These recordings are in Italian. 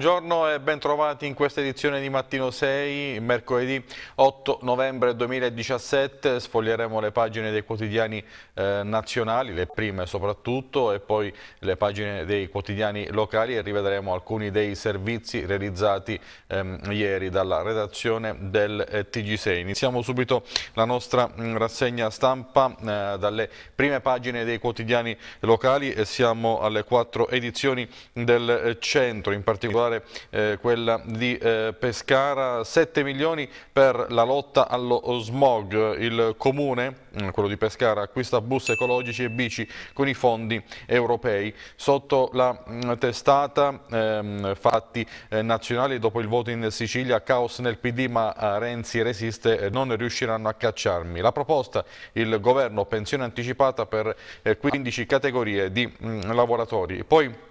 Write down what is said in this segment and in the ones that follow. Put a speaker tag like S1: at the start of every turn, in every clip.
S1: Buongiorno Salve e ben in questa edizione di Mattino 6, mercoledì 8 novembre 2017. Sfoglieremo le pagine dei quotidiani eh, nazionali, le prime soprattutto, e poi le pagine dei quotidiani locali e rivedremo alcuni dei servizi realizzati ehm, ieri dalla redazione del eh, TG6. Iniziamo subito la nostra mh, mm, rassegna stampa eh, dalle prime pagine dei quotidiani locali e siamo alle quattro edizioni del eh, centro, in particolare eh, eh, quella di eh, Pescara, 7 milioni per la lotta allo smog, il comune, mm, quello di Pescara, acquista bus ecologici e bici con i fondi europei. Sotto la mh, mm, testata ehm, fatti eh, nazionali dopo il voto in Sicilia, caos nel PD ma eh, Renzi resiste, non riusciranno a cacciarmi. La proposta, il governo pensione anticipata per 15 eh, categorie di mh, mm, lavoratori. Poi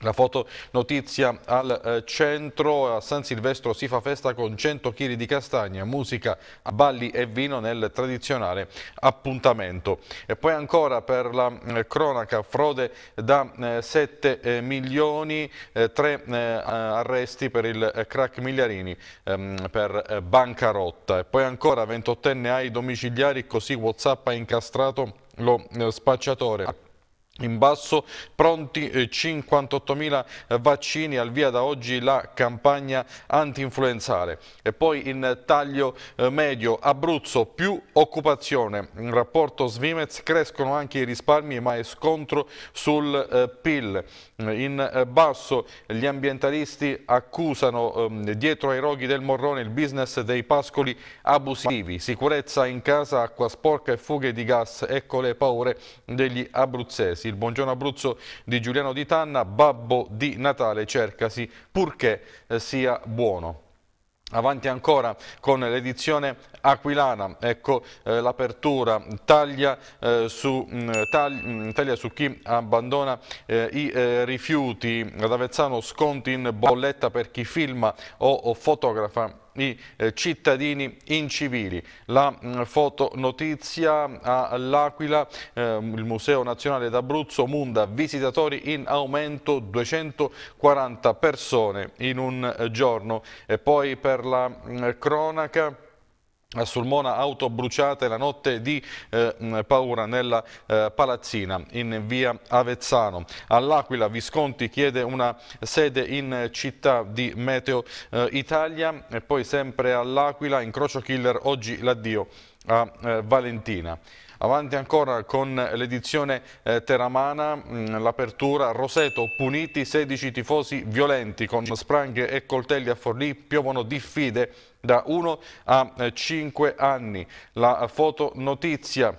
S1: la fotonotizia al eh, centro, a San Silvestro si fa festa con 100 kg di castagna, musica, balli e vino nel tradizionale appuntamento. E poi ancora per la eh, cronaca, frode da 7 eh, milioni, 3 arresti per il crack Migliarini ehm, per bancarotta. E poi ancora 28enne ai domiciliari, così Whatsapp ha incastrato lo spacciatore. In basso pronti 58.000 eh, vaccini, al via da oggi la campagna anti-influenzale. E poi in taglio eh, medio Abruzzo più occupazione. In rapporto Svimez crescono anche i risparmi ma è scontro sul eh, PIL. In basso gli ambientalisti accusano ehm, dietro ai roghi del Morrone il business dei pascoli abusivi. Sicurezza in casa, acqua sporca e fughe di gas, ecco le paure degli abruzzesi. Il buongiorno Abruzzo di Giuliano di Tanna, babbo di Natale, cercasi purché eh, sia buono. Avanti ancora con l'edizione eh, aquilana, ecco eh, l'apertura, taglia, eh, su, mm, tagli, mm, taglia su chi abbandona eh, i eh, rifiuti, ad Avezzano sconti in bolletta per chi filma o, o fotografa i eh, cittadini incivili. La mm, fotonotizia all'Aquila, eh, il Museo Nazionale d'Abruzzo, Munda, visitatori in aumento 240 persone in un eh, giorno. E poi per la cronaca a Sulmona auto bruciate la notte di eh, paura nella eh, palazzina in via Avezzano. All'Aquila Visconti chiede una sede in città di Meteo eh, Italia e poi sempre all'Aquila incrocio killer oggi l'addio a eh, Valentina. Avanti ancora con l'edizione eh, Teramana, l'apertura Roseto, puniti 16 tifosi violenti con spranghe e coltelli a Forlì, piovono diffide da 1 a 5 eh, anni. La fotonotizia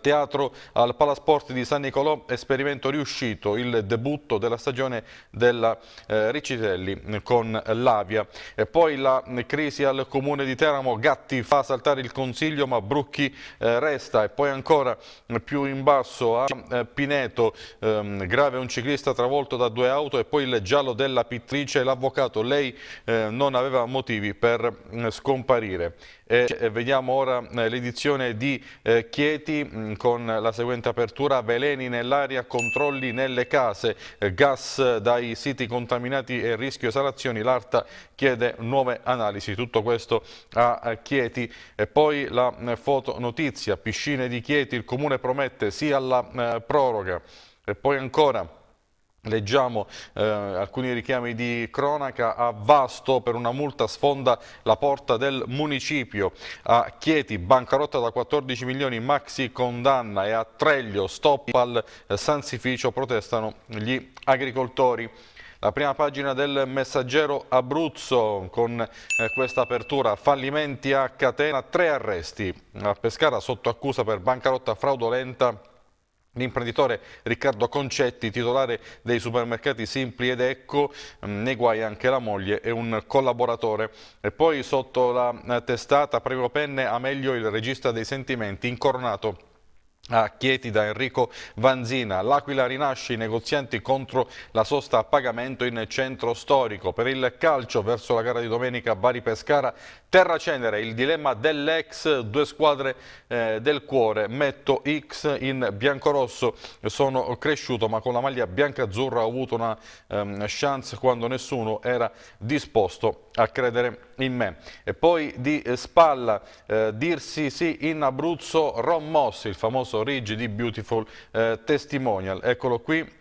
S1: Teatro al Palasport di San Nicolò, esperimento riuscito, il debutto della stagione della eh, Ricitelli con l'Avia. E poi la crisi al comune di Teramo, Gatti fa saltare il consiglio ma Brucchi eh, resta e poi ancora più in basso a eh, Pineto, ehm, grave un ciclista travolto da due auto e poi il giallo della pittrice, l'avvocato, lei eh, non aveva motivi per mm, scomparire. Eh, eh, vediamo ora eh, l'edizione di eh, Chieti mh, mm, con la seguente apertura, veleni nell'aria, controlli nelle case, eh, gas dai siti contaminati e rischio esalazioni, l'ARTA chiede nuove analisi, tutto questo a Chieti. E poi la mh, eh, fotonotizia, piscine di Chieti, il comune promette sì alla mh, proroga e poi ancora Leggiamo eh, alcuni richiami di cronaca a Vasto per una multa sfonda la porta del municipio, a Chieti bancarotta da 14 milioni maxi condanna e a Treglio stop al eh, sansificio protestano gli agricoltori. La prima pagina del messaggero Abruzzo con eh, questa apertura fallimenti a catena, tre arresti a Pescara sotto accusa per bancarotta fraudolenta L'imprenditore Riccardo Concetti, titolare dei supermercati Simpli ed Ecco, mm, nei guai anche la moglie e un collaboratore. E poi sotto la eh, testata Prego Penne, Amelio, il regista dei sentimenti, incoronato a Chieti da Enrico Vanzina. L'Aquila rinasce i negozianti contro la sosta a pagamento in centro storico. Per il calcio verso la gara di domenica Bari-Pescara, terra cenere, il dilemma dell'ex, due squadre eh, del cuore. Metto X in biancorosso, sono cresciuto ma con la maglia bianca-azzurra ho avuto una ehm, chance quando nessuno era disposto a credere in me. E poi di eh, spalla, eh, dirsi sì in Abruzzo, Ron Moss, il famoso basso, di beautiful eh, testimonial. Eccolo qui.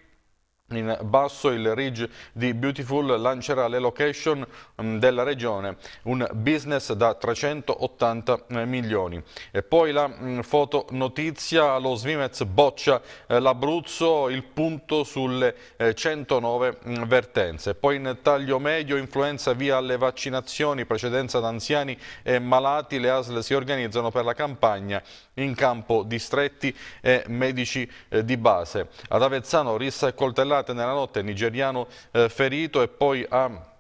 S1: In basso il Ridge di Beautiful lancerà le location mm, della regione, un business da 380 eh, milioni. E poi la mm, fotonotizia, lo Svimez boccia eh, l'Abruzzo, il punto sulle 109 eh, mm, vertenze. Poi in taglio medio, influenza via alle vaccinazioni, precedenza ad anziani e malati, le ASL si organizzano per la campagna in campo distretti e medici eh, di base. Ad Avezzano rissa e coltellate nella notte, nigeriano eh, ferito e poi a...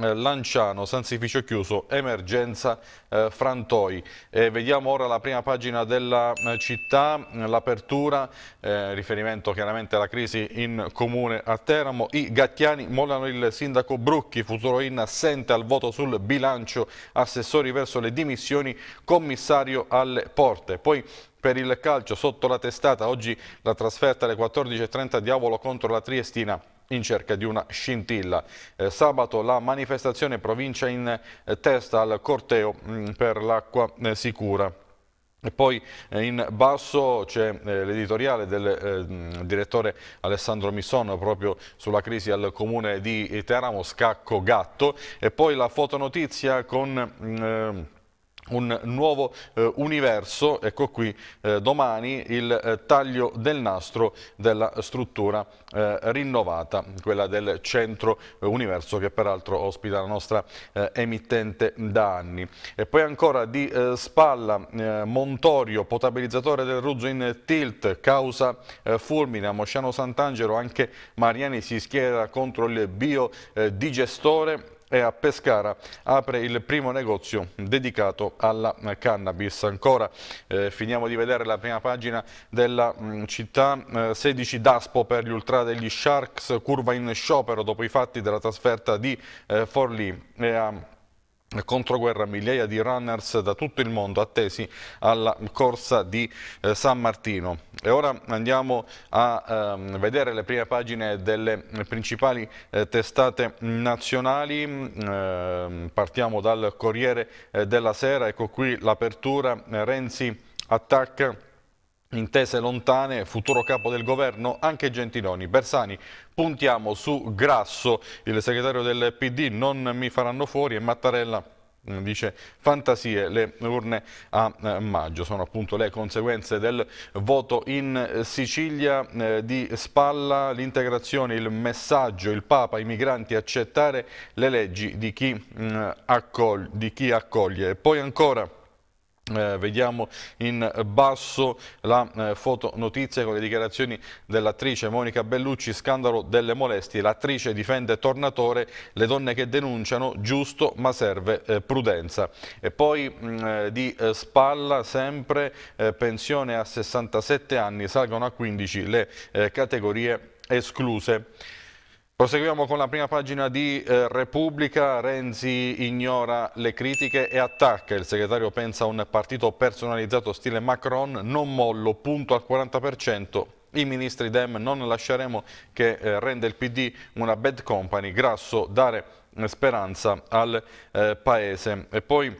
S1: Eh, Lanciano, San Sificio chiuso, emergenza eh, frantoi. Eh, vediamo ora la prima pagina della eh, città, eh, l'apertura, eh, riferimento chiaramente alla crisi in comune a Teramo. I gattiani mollano il sindaco Brucchi, futuro in assente al voto sul bilancio, assessori verso le dimissioni, commissario alle porte. Poi per il calcio sotto la testata, oggi la trasferta alle 14.30 Diavolo contro la Triestina in cerca di una scintilla. Eh, sabato la manifestazione provincia in eh, testa al corteo mh, mm, per l'acqua eh, sicura. E poi eh, in basso c'è eh, l'editoriale del mm, direttore Alessandro Misson proprio sulla crisi al comune di Teramo, scacco gatto e poi la fotonotizia con mm, un nuovo eh, universo, ecco qui eh, domani il eh, taglio del nastro della struttura eh, rinnovata, quella del centro eh, universo che peraltro ospita la nostra eh, emittente da anni. E poi ancora di Spalla, Montorio, potabilizzatore del Ruzzo in tilt, causa fulmine, a Mosciano Sant'Angelo anche Mariani si schiera contro il biodigestore e a Pescara apre il primo negozio dedicato alla cannabis. Ancora eh, finiamo di vedere la prima pagina della mh, mm, città, eh, 16 Daspo per gli ultra degli Sharks, curva in sciopero dopo i fatti della trasferta di eh, Forlì. E, controguerra migliaia di runners da tutto il mondo attesi alla corsa di eh, San Martino. E ora andiamo a eh, vedere le prime pagine delle principali eh, testate nazionali. Mm, ehm, partiamo dal Corriere eh, della Sera, ecco qui l'apertura, Renzi attacca intese lontane, futuro capo del governo, anche Gentiloni. Bersani, puntiamo su Grasso, il segretario del PD, non mi faranno fuori e Mattarella mm, dice fantasie le urne a eh, maggio sono appunto le conseguenze del voto in Sicilia eh, di spalla l'integrazione il messaggio il Papa i migranti accettare le leggi di chi, mh, mm, accoglie, di chi accoglie poi ancora eh, vediamo in basso la eh, fotonotizia con le dichiarazioni dell'attrice Monica Bellucci, scandalo delle molestie, l'attrice difende Tornatore, le donne che denunciano, giusto ma serve eh, prudenza. E poi mh, mm, eh, di eh, spalla sempre eh, pensione a 67 anni, salgono a 15 le categorie escluse. Proseguiamo con la prima pagina di eh, Repubblica, Renzi ignora le critiche e attacca, il segretario pensa a un partito personalizzato stile Macron, non mollo, punto al 40%, i ministri Dem non lasceremo che eh, rende il PD una bad company, grasso, dare eh, speranza al eh, Paese. E poi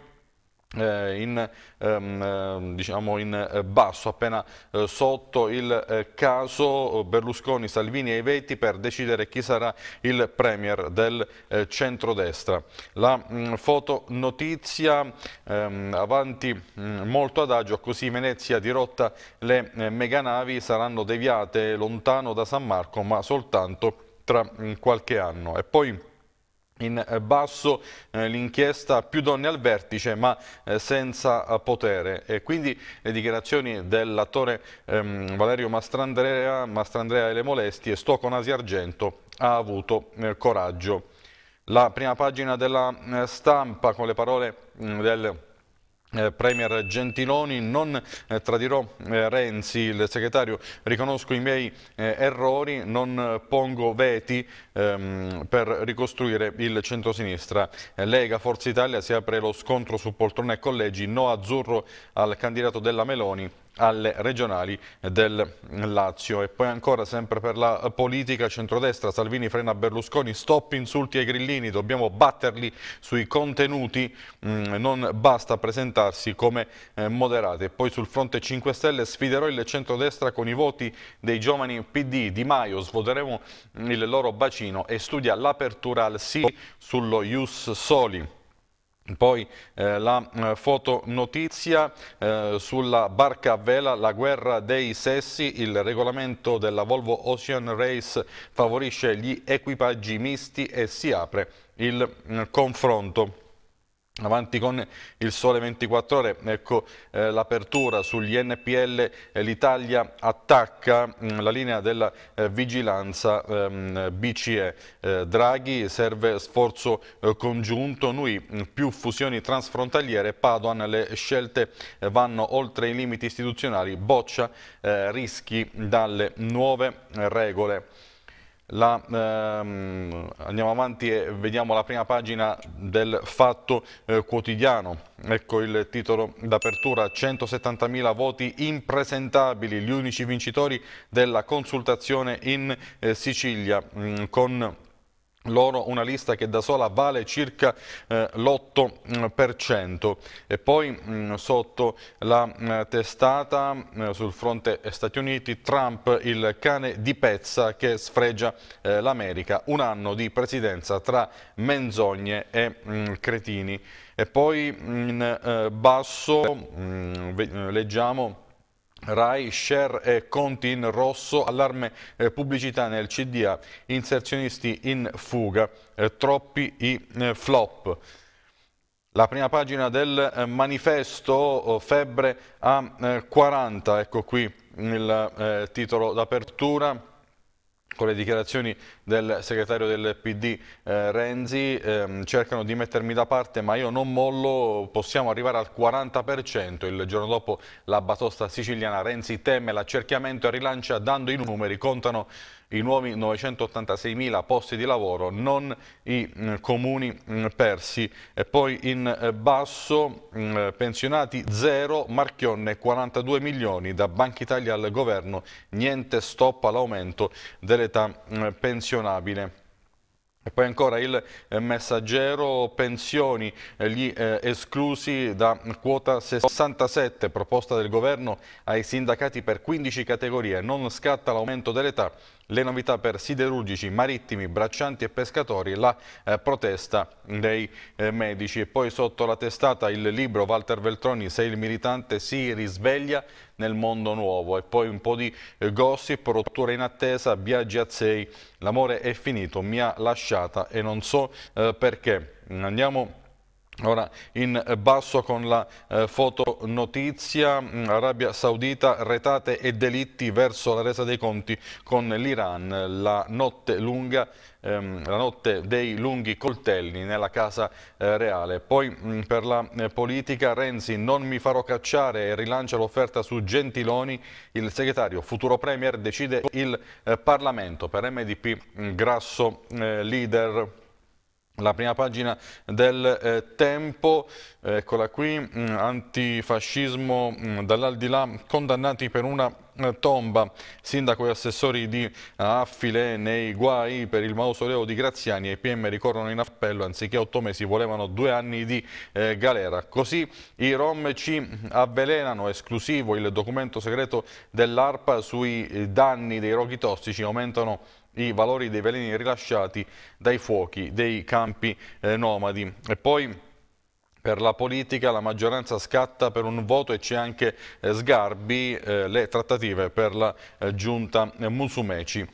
S1: eh, in, ehm, ehm, diciamo in, eh, basso, appena eh, sotto il eh, caso eh, Berlusconi, Salvini e Iveti per decidere chi sarà il premier del eh, centrodestra. La mh, mm, fotonotizia ehm, avanti mh, mm, molto adagio, così Venezia dirotta le meganavi, saranno deviate lontano da San Marco ma soltanto tra mh, mm, qualche anno. E poi in eh, basso eh, l'inchiesta più donne al vertice ma eh, senza eh, potere e quindi le dichiarazioni dell'attore ehm, Valerio Mastrandrea, Mastrandrea e le molestie sto con Asi Argento ha avuto eh, coraggio la prima pagina della eh, stampa con le parole mh, mm, del eh, Premier Gentiloni, non eh, tradirò eh, Renzi, il segretario, riconosco i miei eh, errori, non pongo veti ehm, per ricostruire il centrosinistra. Eh, Lega Forza Italia si apre lo scontro su poltrone e collegi, no azzurro al candidato della Meloni, alle regionali del Lazio. E poi ancora sempre per la politica centrodestra, Salvini frena Berlusconi, stop insulti ai grillini, dobbiamo batterli sui contenuti, mm, non basta presentarsi come eh, moderate. Poi sul fronte 5 Stelle sfiderò il centrodestra con i voti dei giovani PD di Maio, svuoteremo il loro bacino e studia l'apertura al sì sullo Ius Soli. Poi eh, la eh, fotonotizia eh, sulla barca a vela, la guerra dei sessi, il regolamento della Volvo Ocean Race favorisce gli equipaggi misti e si apre il mm, confronto. Avanti con il sole 24 ore, ecco eh, l'apertura sugli NPL, eh, l'Italia attacca mh, mm, la linea della eh, vigilanza ehm, BCE. Eh, Draghi serve sforzo eh, congiunto, noi mh, mm, più fusioni transfrontaliere, Padoan le scelte vanno oltre i limiti istituzionali, boccia rischi dalle nuove regole. La, ehm, andiamo avanti e vediamo la prima pagina del Fatto eh, Quotidiano. Ecco il titolo d'apertura, 170.000 voti impresentabili, gli unici vincitori della consultazione in eh, Sicilia mh, mm, con loro una lista che da sola vale circa eh, l'8% mm, e poi mh, mm, sotto la mh, mm, testata mh, eh, sul fronte Stati Uniti Trump il cane di pezza che sfregia eh, l'America un anno di presidenza tra menzogne e cretini e poi in eh, basso leggiamo Rai, share e conti in rosso, allarme eh, pubblicità nel CDA, inserzionisti in fuga, eh, troppi i eh, flop. La prima pagina del eh, manifesto oh, Febbre a 40, eh, ecco qui il eh, titolo d'apertura con le dichiarazioni del segretario del PD eh, Renzi ehm, cercano di mettermi da parte ma io non mollo, possiamo arrivare al 40%, il giorno dopo la batosta siciliana Renzi teme l'accerchiamento e rilancia dando i numeri, contano i nuovi 986.000 posti di lavoro, non i mm, comuni mm, persi. E poi in eh, basso mm, pensionati zero, Marchionne 42 milioni, da Banca Italia al governo niente stop all'aumento dell'età pensionabile. E poi ancora il eh, messaggero pensioni, eh, gli eh, esclusi da quota 67, proposta del governo ai sindacati per 15 categorie, non scatta l'aumento dell'età le novità per siderurgici, marittimi, braccianti e pescatori, la eh, protesta dei eh, medici. E poi sotto la testata il libro Walter Veltroni, Se il militante si risveglia nel mondo nuovo. E poi un po' di eh, gossip, rottura in attesa, viaggi a sei, l'amore è finito, mi ha lasciata e non so eh, perché. Andiamo Ora in basso con la eh, fotonotizia mm, Arabia Saudita retate e delitti verso la resa dei conti con l'Iran, la notte lunga ehm, la notte dei lunghi coltelli nella casa eh, reale. Poi mh, mm, per la eh, politica Renzi non mi farò cacciare e rilancia l'offerta su Gentiloni, il segretario futuro premier decide il eh, Parlamento per MDP mh, mm, Grasso eh, leader la prima pagina del eh, tempo, eh, eccola qui, mh, mm, antifascismo mm, dall'aldilà, condannati per una eh, tomba, sindaco e assessori di eh, Affile nei guai per il mausoleo di Graziani e i PM ricorrono in appello, anziché otto mesi volevano due anni di eh, galera. Così i Rom ci avvelenano, esclusivo il documento segreto dell'ARPA sui danni dei roghi tossici, aumentano i valori dei veleni rilasciati dai fuochi dei campi eh, nomadi. E poi per la politica, la maggioranza scatta per un voto e c'è anche eh, Sgarbi, eh, le trattative per la eh, giunta Musumeci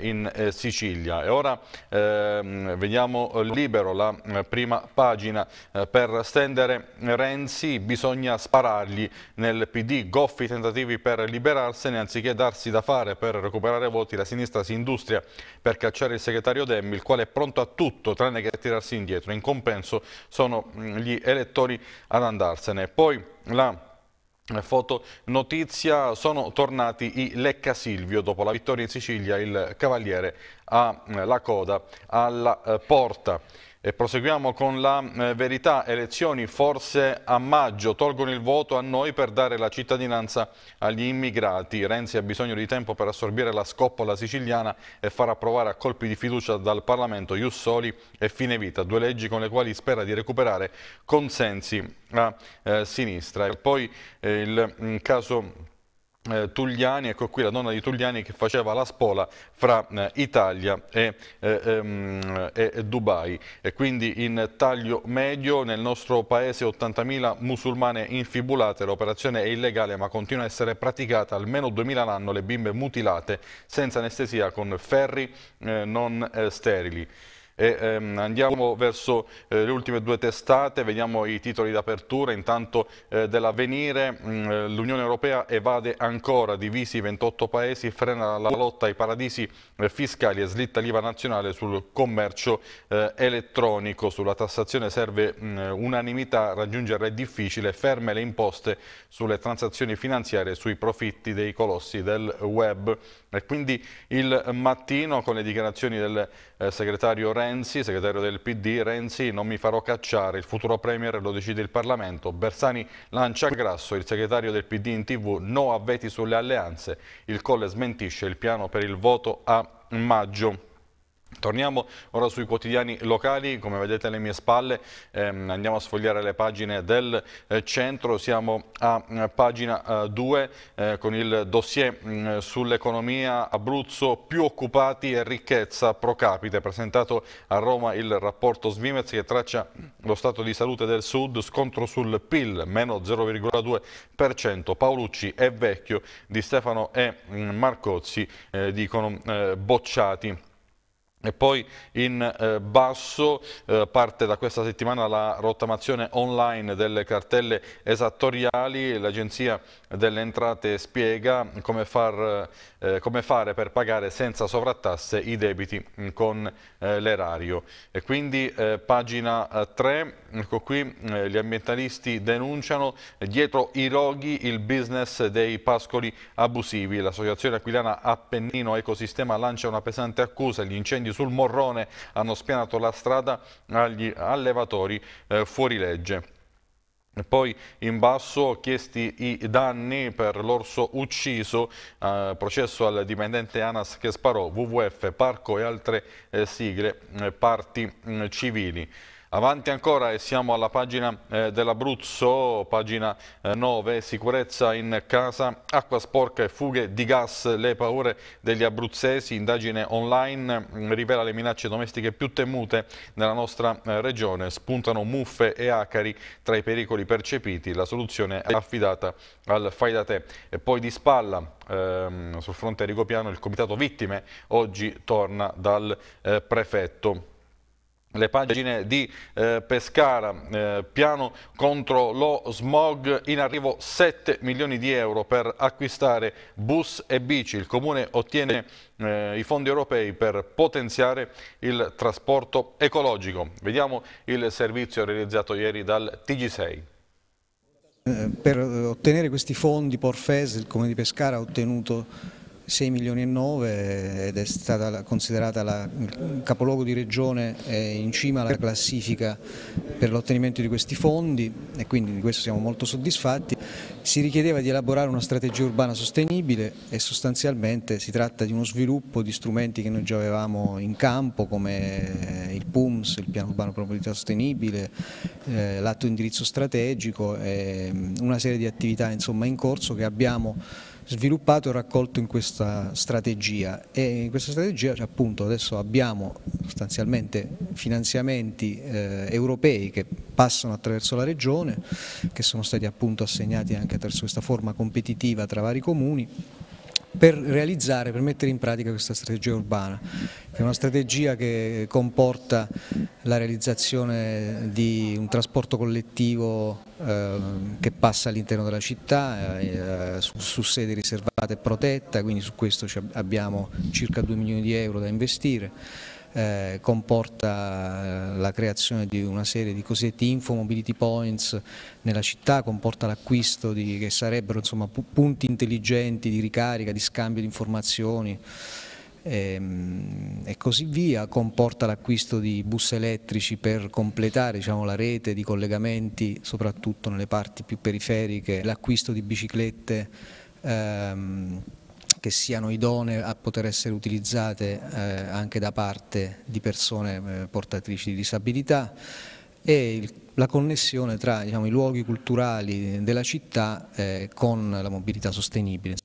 S1: in Sicilia. E ora ehm, vediamo libero la prima pagina per stendere Renzi, bisogna sparargli nel PD, goffi tentativi per liberarsene anziché darsi da fare per recuperare voti, la sinistra si industria per cacciare il segretario Demmi, il quale è pronto a tutto tranne che a tirarsi indietro. In compenso sono mm, gli elettori ad andarsene. Poi la eh, foto notizia sono tornati i Lecca Silvio dopo la vittoria in Sicilia il cavaliere ha eh, la coda alla eh, porta e proseguiamo con la eh, verità, elezioni forse a maggio, tolgono il voto a noi per dare la cittadinanza agli immigrati. Renzi ha bisogno di tempo per assorbire la scoppola siciliana e far approvare a colpi di fiducia dal Parlamento Jussoli e Fine Vita, due leggi con le quali spera di recuperare consensi a eh, sinistra. E poi eh, il mm, caso eh, Tugliani, ecco qui la donna di Tugliani che faceva la spola fra eh, Italia e, eh, ehm, e, Dubai e quindi in taglio medio nel nostro paese 80.000 musulmane infibulate, l'operazione è illegale ma continua a essere praticata almeno 2.000 l'anno le bimbe mutilate senza anestesia con ferri eh, non eh, sterili. E, ehm, andiamo verso eh, le ultime due testate, vediamo i titoli d'apertura, intanto eh, dell'avvenire, mm, eh, l'Unione Europea evade ancora, divisi 28 paesi, frena la lotta ai paradisi eh, fiscali e slitta l'IVA nazionale sul commercio eh, elettronico, sulla tassazione serve mh, mm, unanimità, raggiungere è difficile, ferme le imposte sulle transazioni finanziarie e sui profitti dei colossi del web. E quindi il mattino con le dichiarazioni del eh, segretario Re Renzi, segretario del PD, Renzi non mi farò cacciare, il futuro Premier lo decide il Parlamento, Bersani lancia grasso, il segretario del PD in tv no a veti sulle alleanze, il Colle smentisce il piano per il voto a maggio. Torniamo ora sui quotidiani locali, come vedete alle mie spalle ehm, andiamo a sfogliare le pagine del eh, centro, siamo a eh, pagina 2 eh, eh, con il dossier mm, sull'economia Abruzzo più occupati e ricchezza pro capite, presentato a Roma il rapporto Svimez che traccia lo stato di salute del sud, scontro sul PIL meno 0,2%, Paolucci è vecchio di Stefano e mh, mm, Marcozzi eh, dicono eh, bocciati. E poi in eh, basso eh, parte da questa settimana la rottamazione online delle cartelle esattoriali. L'Agenzia delle Entrate spiega come, far, eh, come, fare per pagare senza sovrattasse i debiti mm, con l'erario. E Quindi pagina 3 ecco qui eh, gli ambientalisti denunciano eh, dietro i roghi il business dei pascoli abusivi. L'associazione aquilana Appennino Ecosistema lancia una pesante accusa. Gli incendi sul Morrone hanno spianato la strada agli allevatori eh, fuorilegge. Poi in basso chiesti i danni per l'orso ucciso, eh, processo al dipendente ANAS che sparò, WWF, Parco e altre eh, sigle, eh, parti mm, civili. Avanti ancora e siamo alla pagina eh, dell'Abruzzo, pagina eh, 9, sicurezza in casa, acqua sporca e fughe di gas, le paure degli abruzzesi, indagine online mh, mm, rivela le minacce domestiche più temute nella nostra eh, regione, spuntano muffe e acari tra i pericoli percepiti, la soluzione è affidata al fai da te. E poi di spalla, ehm, sul fronte rigopiano, il comitato vittime oggi torna dal eh, prefetto le pagine di eh, Pescara, eh, piano contro lo smog, in arrivo 7 milioni di euro per acquistare bus e bici. Il Comune ottiene eh, i fondi europei per potenziare il trasporto ecologico. Vediamo il servizio realizzato ieri dal TG6.
S2: Eh, per ottenere questi fondi Porfes, il Comune di Pescara ha ottenuto 6 milioni e 9 ed è stata considerata la, il capoluogo di regione eh, in cima alla classifica per l'ottenimento di questi fondi e quindi di questo siamo molto soddisfatti. Si richiedeva di elaborare una strategia urbana sostenibile e sostanzialmente si tratta di uno sviluppo di strumenti che noi già avevamo in campo come eh, il PUMS, il piano urbano per mobilità sostenibile, eh, l'atto indirizzo strategico e mm, una serie di attività insomma, in corso che abbiamo sviluppato e raccolto in questa strategia e in questa strategia cioè, appunto adesso abbiamo sostanzialmente finanziamenti eh, europei che passano attraverso la regione che sono stati appunto assegnati anche attraverso questa forma competitiva tra vari comuni per realizzare, per mettere in pratica questa strategia urbana, che è una strategia che comporta la realizzazione di un trasporto collettivo ehm, che passa all'interno della città, eh, su, su, sede riservata e protetta, quindi su questo abbiamo circa 2 milioni di euro da investire eh, comporta eh, la creazione di una serie di cosiddetti info mobility points nella città, comporta l'acquisto di che sarebbero insomma, punti intelligenti di ricarica, di scambio di informazioni ehm, e così via, comporta l'acquisto di bus elettrici per completare diciamo, la rete di collegamenti soprattutto nelle parti più periferiche, l'acquisto di biciclette ehm, che siano idonee a poter essere utilizzate eh, anche da parte di persone eh, portatrici di disabilità e il, la connessione tra diciamo, i luoghi culturali della città eh, con la mobilità sostenibile.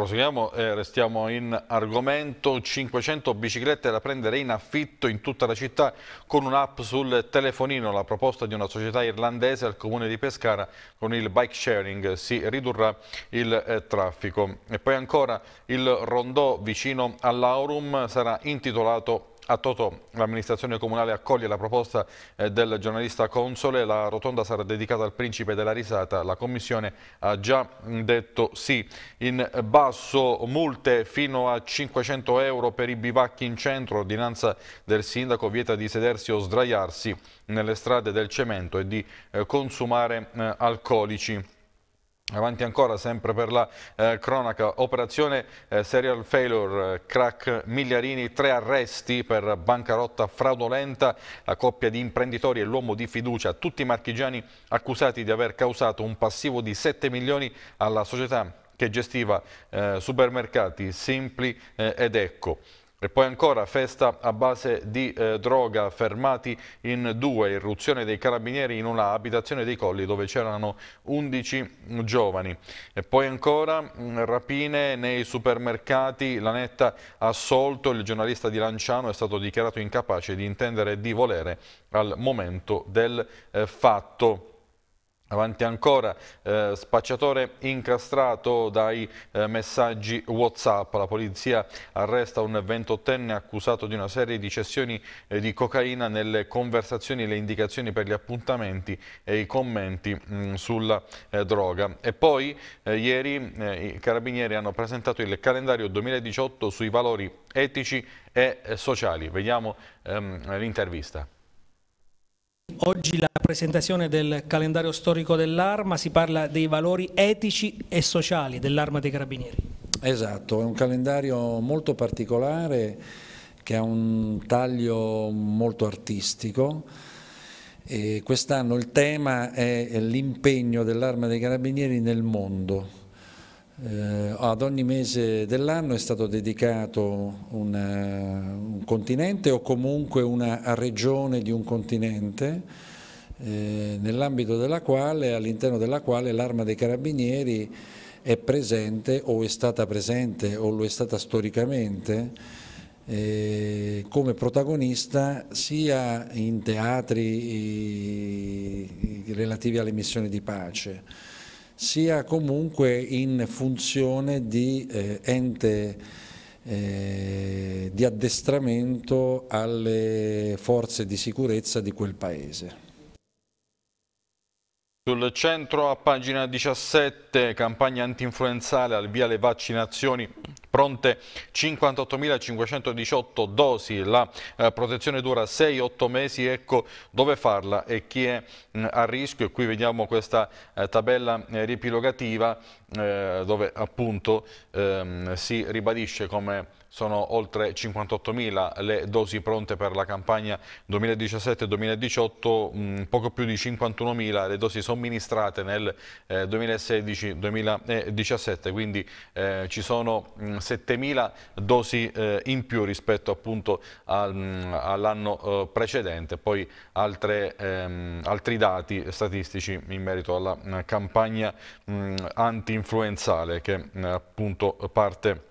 S1: Proseguiamo e restiamo in argomento 500 biciclette da prendere in affitto in tutta la città con un'app sul telefonino. La proposta di una società irlandese al comune di Pescara con il bike sharing si ridurrà il eh, traffico. E poi ancora il rondò vicino all'Aurum sarà intitolato a Toto l'amministrazione comunale accoglie la proposta eh, del giornalista Console, la rotonda sarà dedicata al principe della risata, la commissione ha già mm, detto sì. In basso multe fino a 500 euro per i bivacchi in centro, ordinanza del sindaco vieta di sedersi o sdraiarsi nelle strade del cemento e di eh, consumare eh, alcolici. Avanti ancora, sempre per la eh, cronaca, operazione eh, serial failure, eh, crack Migliarini, tre arresti per bancarotta fraudolenta, la coppia di imprenditori e l'uomo di fiducia, tutti marchigiani accusati di aver causato un passivo di 7 milioni alla società che gestiva eh, supermercati Simpli eh, ed Ecco. E poi ancora festa a base di eh, droga, fermati in due, irruzione dei carabinieri in una abitazione dei colli dove c'erano 11 giovani. E poi ancora mh, mm, rapine nei supermercati, la netta assolto, il giornalista di Lanciano è stato dichiarato incapace di intendere e di volere al momento del eh, fatto. Avanti ancora, eh, spacciatore incastrato dai eh, messaggi Whatsapp. La polizia arresta un 28enne accusato di una serie di cessioni eh, di cocaina nelle conversazioni, le indicazioni per gli appuntamenti e i commenti mh, mm, sulla eh, droga. E poi eh, ieri eh, i carabinieri hanno presentato il calendario 2018 sui valori etici e sociali. Vediamo ehm, l'intervista.
S2: Oggi la presentazione del calendario storico dell'arma si parla dei valori etici e sociali dell'arma dei carabinieri.
S3: Esatto, è un calendario molto particolare che ha un taglio molto artistico. Quest'anno il tema è l'impegno dell'arma dei carabinieri nel mondo, eh, ad ogni mese dell'anno è stato dedicato una, eh, un continente o comunque una regione di un continente eh, nell'ambito della quale, all'interno della quale l'arma dei carabinieri è presente o è stata presente o lo è stata storicamente eh, come protagonista sia in teatri relativi alle missioni di pace sia comunque in funzione di eh, ente eh, di addestramento alle forze di sicurezza di quel paese.
S1: Sul centro a pagina 17, campagna antinfluenzale al via le vaccinazioni pronte 58.518 dosi, la eh, protezione dura 6-8 mesi, ecco dove farla e chi è mh, mm, a rischio e qui vediamo questa eh, tabella eh, riepilogativa eh, dove appunto ehm, si ribadisce come sono oltre 58.000 le dosi pronte per la campagna 2017-2018, mm, poco più di 51.000 le dosi somministrate nel 2016-2017, eh, quindi eh, ci sono 7.000 mm, dosi eh, in più rispetto appunto mm, all'anno eh, precedente, poi altre, ehm, altri dati statistici in merito alla campagna anti-influenzale che appunto parte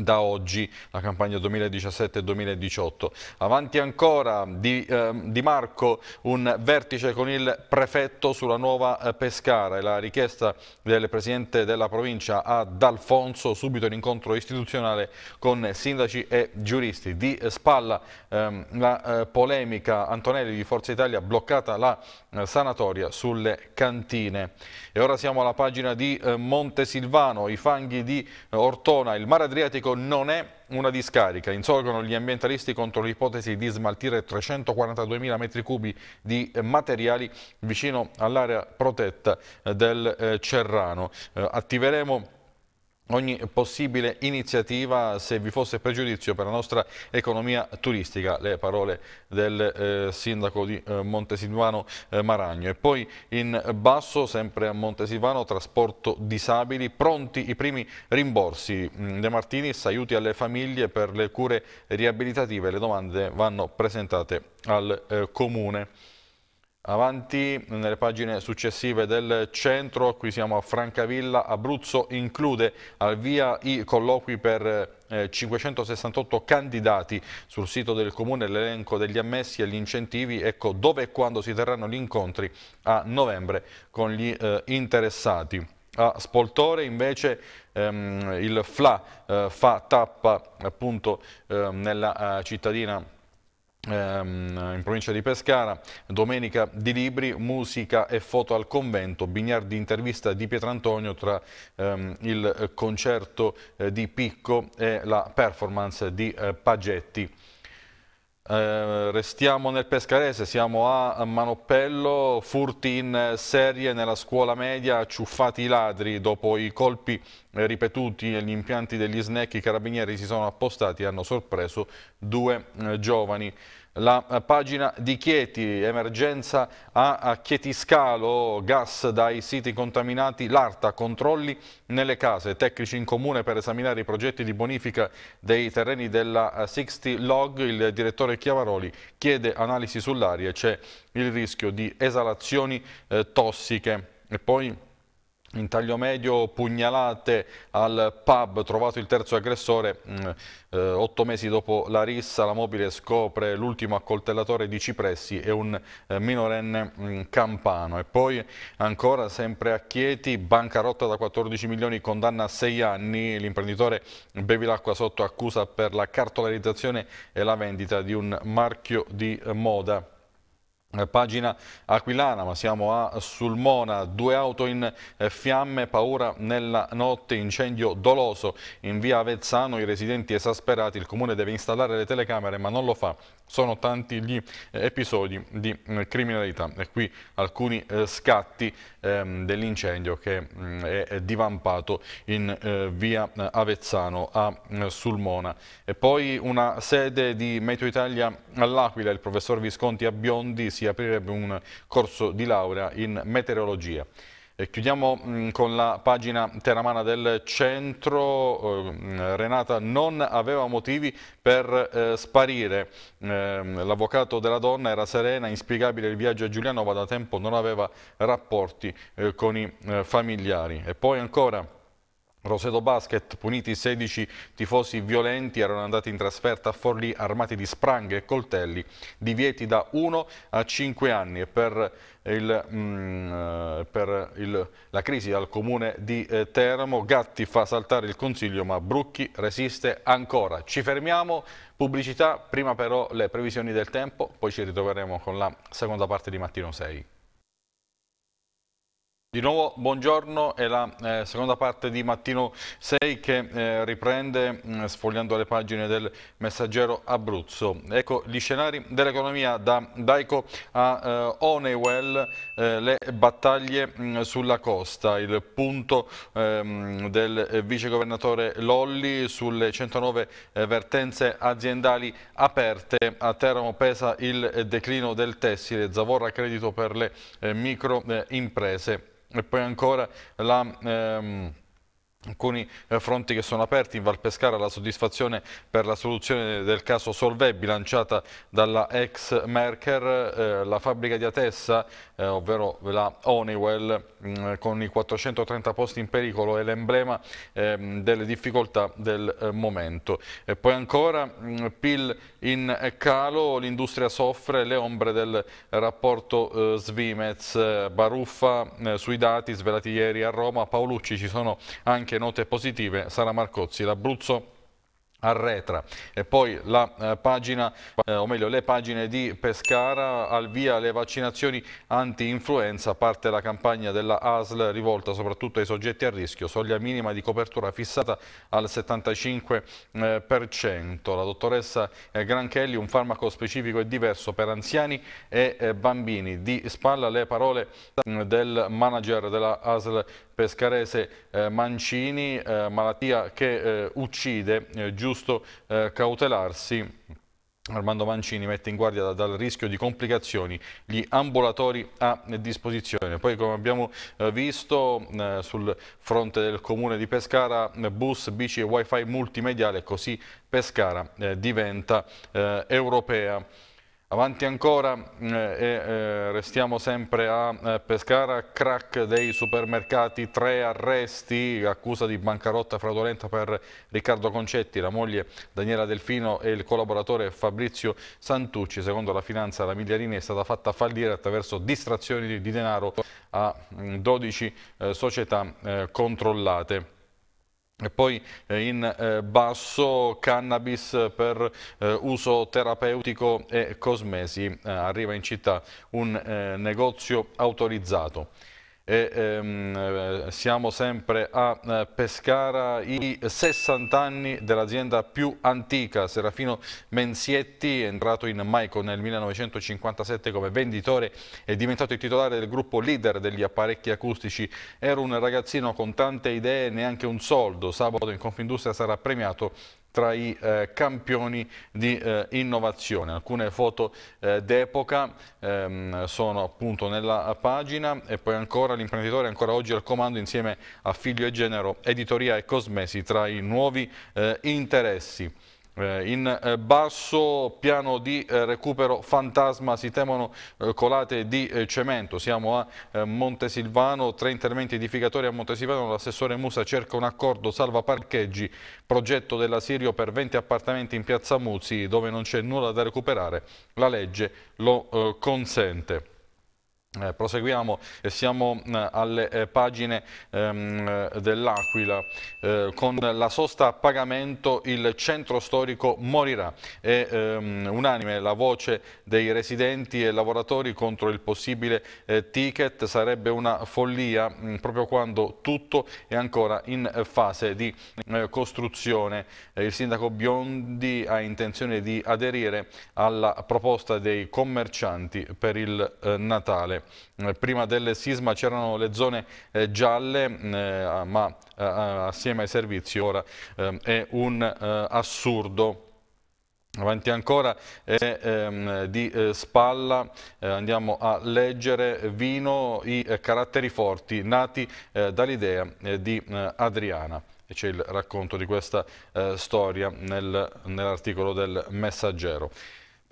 S1: da oggi la campagna 2017-2018. Avanti ancora di, eh, di, Marco un vertice con il prefetto sulla nuova eh, Pescara e la richiesta del Presidente della provincia ad Alfonso subito un incontro istituzionale con sindaci e giuristi. Di spalla ehm, eh, la polemica Antonelli di Forza Italia bloccata la eh, sanatoria sulle cantine. E ora siamo alla pagina di eh, Montesilvano, i fanghi di Ortona, il mare Adriatico idrico non è una discarica. Insorgono gli ambientalisti contro l'ipotesi di smaltire 342.000 metri cubi di materiali vicino all'area protetta del eh, Cerrano. Eh, attiveremo ogni possibile iniziativa se vi fosse pregiudizio per la nostra economia turistica, le parole del eh, sindaco di eh, Montesilvano eh, Maragno. E poi in basso, sempre a Montesilvano, trasporto disabili, pronti i primi rimborsi. Mm, De Martinis, aiuti alle famiglie per le cure riabilitative, le domande vanno presentate al eh, Comune. Avanti nelle pagine successive del centro, qui siamo a Francavilla, Abruzzo include al via i colloqui per 568 eh, candidati sul sito del Comune l'elenco degli ammessi e gli incentivi, ecco dove e quando si terranno gli incontri a novembre con gli eh, interessati. A Spoltore invece ehm, il FLA eh, fa tappa appunto ehm, eh, nella cittadina Ehm, in provincia di Pescara, domenica di libri, musica e foto al convento, bignardi intervista di Pietrantonio tra ehm, il concerto eh, di Picco e la performance di eh, Pagetti. Eh, restiamo nel Pescarese, siamo a Manoppello, furti in serie nella scuola media, acciuffati i ladri dopo i colpi eh, ripetuti negli impianti degli snack, i carabinieri si sono appostati e hanno sorpreso due eh, giovani la eh, pagina di Chieti, emergenza a Chietiscalo, gas dai siti contaminati, l'ARTA, controlli nelle case, tecnici in comune per esaminare i progetti di bonifica dei terreni della 60 eh, Log, il direttore Chiavaroli chiede analisi sull'aria, c'è il rischio di esalazioni eh, tossiche. E poi in taglio medio pugnalate al pub, trovato il terzo aggressore, mm, eh, otto mesi dopo la rissa la mobile scopre l'ultimo accoltellatore di Cipressi e un eh, minorenne mh, mm, campano. E poi ancora sempre a Chieti, bancarotta da 14 milioni, condanna a 6 anni, l'imprenditore bevi l'acqua sotto accusa per la cartolarizzazione e la vendita di un marchio di eh, moda. Eh, pagina aquilana, ma siamo a Sulmona, due auto in eh, fiamme, paura nella notte, incendio doloso in via Avezzano, i residenti esasperati, il comune deve installare le telecamere ma non lo fa, sono tanti gli eh, episodi di mm, criminalità e qui alcuni eh, scatti ehm, dell'incendio che mm, è divampato in eh, via Avezzano a Sulmona. E poi una sede di Meteo Italia all'Aquila, il professor Visconti a Biondi si aprirebbe un corso di laurea in meteorologia chiudiamo mm, con la pagina teramana del centro, eh, mm, Renata non aveva motivi per eh, sparire, ehm, l'avvocato della donna era serena, inspiegabile il viaggio a Giulianova, da tempo non aveva rapporti eh, con i familiari. E poi ancora... Roseto Basket, puniti 16 tifosi violenti, erano andati in trasferta a Forlì armati di spranghe e coltelli, divieti da 1 a 5 anni e per, il, mm, eh, per il, la crisi al comune di eh, Teramo, Gatti fa saltare il consiglio ma Brucchi resiste ancora. Ci fermiamo, pubblicità, prima però le previsioni del tempo, poi ci ritroveremo con la seconda parte di Mattino 6. Di nuovo buongiorno, è la eh, seconda parte di Mattino 6 che eh, riprende mh, mm, sfogliando le pagine del messaggero Abruzzo. Ecco gli scenari dell'economia da Daico a eh, Onewell, eh, le battaglie mh, mm, sulla costa, il punto ehm, del vice governatore Lolli sulle 109 eh, vertenze aziendali aperte. A Teramo pesa il declino del tessile, Zavorra credito per le eh, microimprese e poi ancora la... Ehm, alcuni eh, fronti che sono aperti in Val Pescara la soddisfazione per la soluzione del caso Solvè bilanciata dalla ex Merker, eh, la fabbrica di Atessa, eh, ovvero la Honeywell, mh, mm, con i 430 posti in pericolo è l'emblema eh, delle difficoltà del eh, momento. E poi ancora mh, mm, PIL in calo, l'industria soffre le ombre del rapporto eh, Svimez, Baruffa sui dati svelati ieri a Roma, Paolucci ci sono anche anche note positive. Sara Marcozzi, l'Abruzzo arretra e poi la eh, pagina eh, o meglio le pagine di Pescara al via le vaccinazioni anti-influenza parte la campagna della ASL rivolta soprattutto ai soggetti a rischio soglia minima di copertura fissata al 75% eh, la dottoressa eh, Granchelli un farmaco specifico e diverso per anziani e eh, bambini di spalla le parole mm, del manager della ASL pescarese eh, Mancini, eh, malattia che eh, uccide, giusto cautelarsi. Armando Mancini mette in guardia dal rischio di complicazioni gli ambulatori a disposizione. Poi come abbiamo visto sul fronte del comune di Pescara, bus, bici e wifi multimediale, così Pescara diventa europea. Avanti ancora eh, eh, restiamo sempre a eh, Pescara, crack dei supermercati, tre arresti, accusa di bancarotta fraudolenta per Riccardo Concetti, la moglie Daniela Delfino e il collaboratore Fabrizio Santucci. Secondo la finanza la Migliarini è stata fatta fallire attraverso distrazioni di denaro a 12 mm, eh, società eh, controllate. E poi eh, in eh, basso cannabis per eh, uso terapeutico e cosmesi. Arriva in città un negozio autorizzato e ehm, eh, siamo sempre a eh, Pescara i 60 anni dell'azienda più antica Serafino Menzietti è entrato in Maico nel 1957 come venditore è diventato il titolare del gruppo leader degli apparecchi acustici era un ragazzino con tante idee e neanche un soldo sabato in Confindustria sarà premiato tra i eh, campioni di eh, innovazione. Alcune foto eh, d'epoca ehm, sono appunto nella pagina e poi ancora l'imprenditore ancora oggi al comando insieme a Figlio e Genero, Editoria e Cosmesi tra i nuovi eh, interessi. Eh, in eh, basso piano di eh, recupero fantasma si temono colate di cemento, siamo a Montesilvano, tre interventi edificatori a Montesilvano, l'assessore Musa cerca un accordo salva parcheggi, progetto della Sirio per 20 appartamenti in piazza Muzzi dove non c'è nulla da recuperare, la legge lo consente. Eh, proseguiamo siamo eh, alle eh, pagine ehm, eh, dell'Aquila. Eh, con la sosta a pagamento il centro storico morirà. È ehm, unanime la voce dei residenti e lavoratori contro il possibile eh, ticket. Sarebbe una follia mh, mm, proprio quando tutto è ancora in fase di costruzione. il sindaco Biondi ha intenzione di aderire alla proposta dei commercianti per il Natale. Eh, prima del sisma c'erano le zone eh, gialle mm, eh, ma assieme ai servizi ora è un assurdo Avanti ancora è ehm, di eh, spalla, eh, andiamo a leggere Vino, i eh, caratteri forti nati dall'idea di Adriana. e C'è il racconto di questa storia nel, nell'articolo del Messaggero.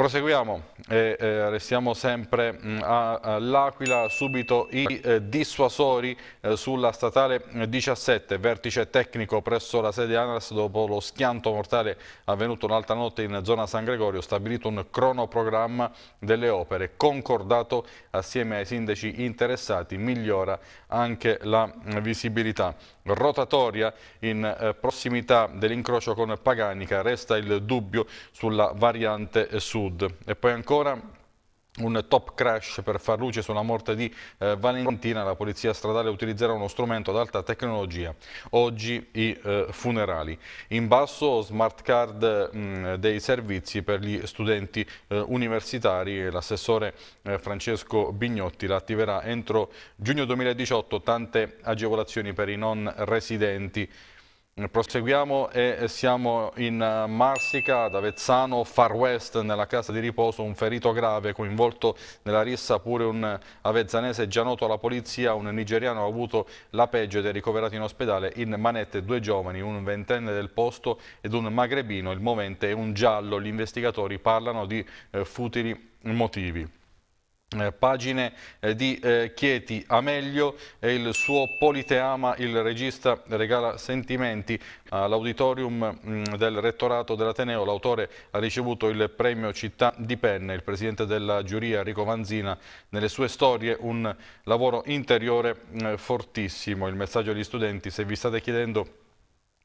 S1: Proseguiamo e eh, restiamo sempre mm, all'Aquila, subito i eh, dissuasori eh, sulla statale 17, eh, vertice tecnico presso la sede ANAS dopo lo schianto mortale avvenuto un'altra notte in zona San Gregorio, stabilito un cronoprogramma delle opere concordato assieme ai sindaci interessati, migliora anche la visibilità. Rotatoria in eh, prossimità dell'incrocio con Paganica, resta il dubbio sulla variante sud. E poi ancora un top crash per far luce sulla morte di eh, Valentina, la polizia stradale utilizzerà uno strumento ad alta tecnologia. Oggi i eh, funerali. In basso smart card mh, mm, dei servizi per gli studenti eh, universitari. L'assessore eh, Francesco Bignotti la attiverà entro giugno 2018 tante agevolazioni per i non residenti Proseguiamo e siamo in eh, Marsica, ad Avezzano, Far West, nella casa di riposo, un ferito grave coinvolto nella rissa pure un avezzanese già noto alla polizia, un nigeriano ha avuto la peggio ed è ricoverato in ospedale in manette due giovani, un ventenne del posto ed un magrebino, il movente è un giallo, gli investigatori parlano di eh, futili motivi. Eh, pagine eh, di eh, Chieti meglio e eh, il suo Politeama, il regista regala sentimenti all'auditorium mm, del rettorato dell'Ateneo. L'autore ha ricevuto il premio Città di Penne, il presidente della giuria Rico Vanzina nelle sue storie un lavoro interiore mm, fortissimo. Il messaggio agli studenti, se vi state chiedendo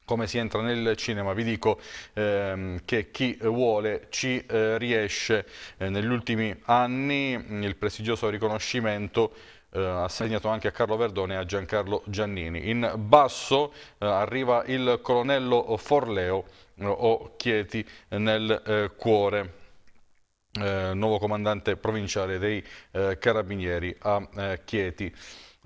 S1: come si entra nel cinema, vi dico ehm, che chi vuole ci eh, riesce. Eh, negli ultimi anni il prestigioso riconoscimento eh, assegnato anche a Carlo Verdone e a Giancarlo Giannini. In basso eh, arriva il colonnello Forleo eh, o Chieti eh, nel cuore. nuovo comandante provinciale dei Carabinieri a Chieti.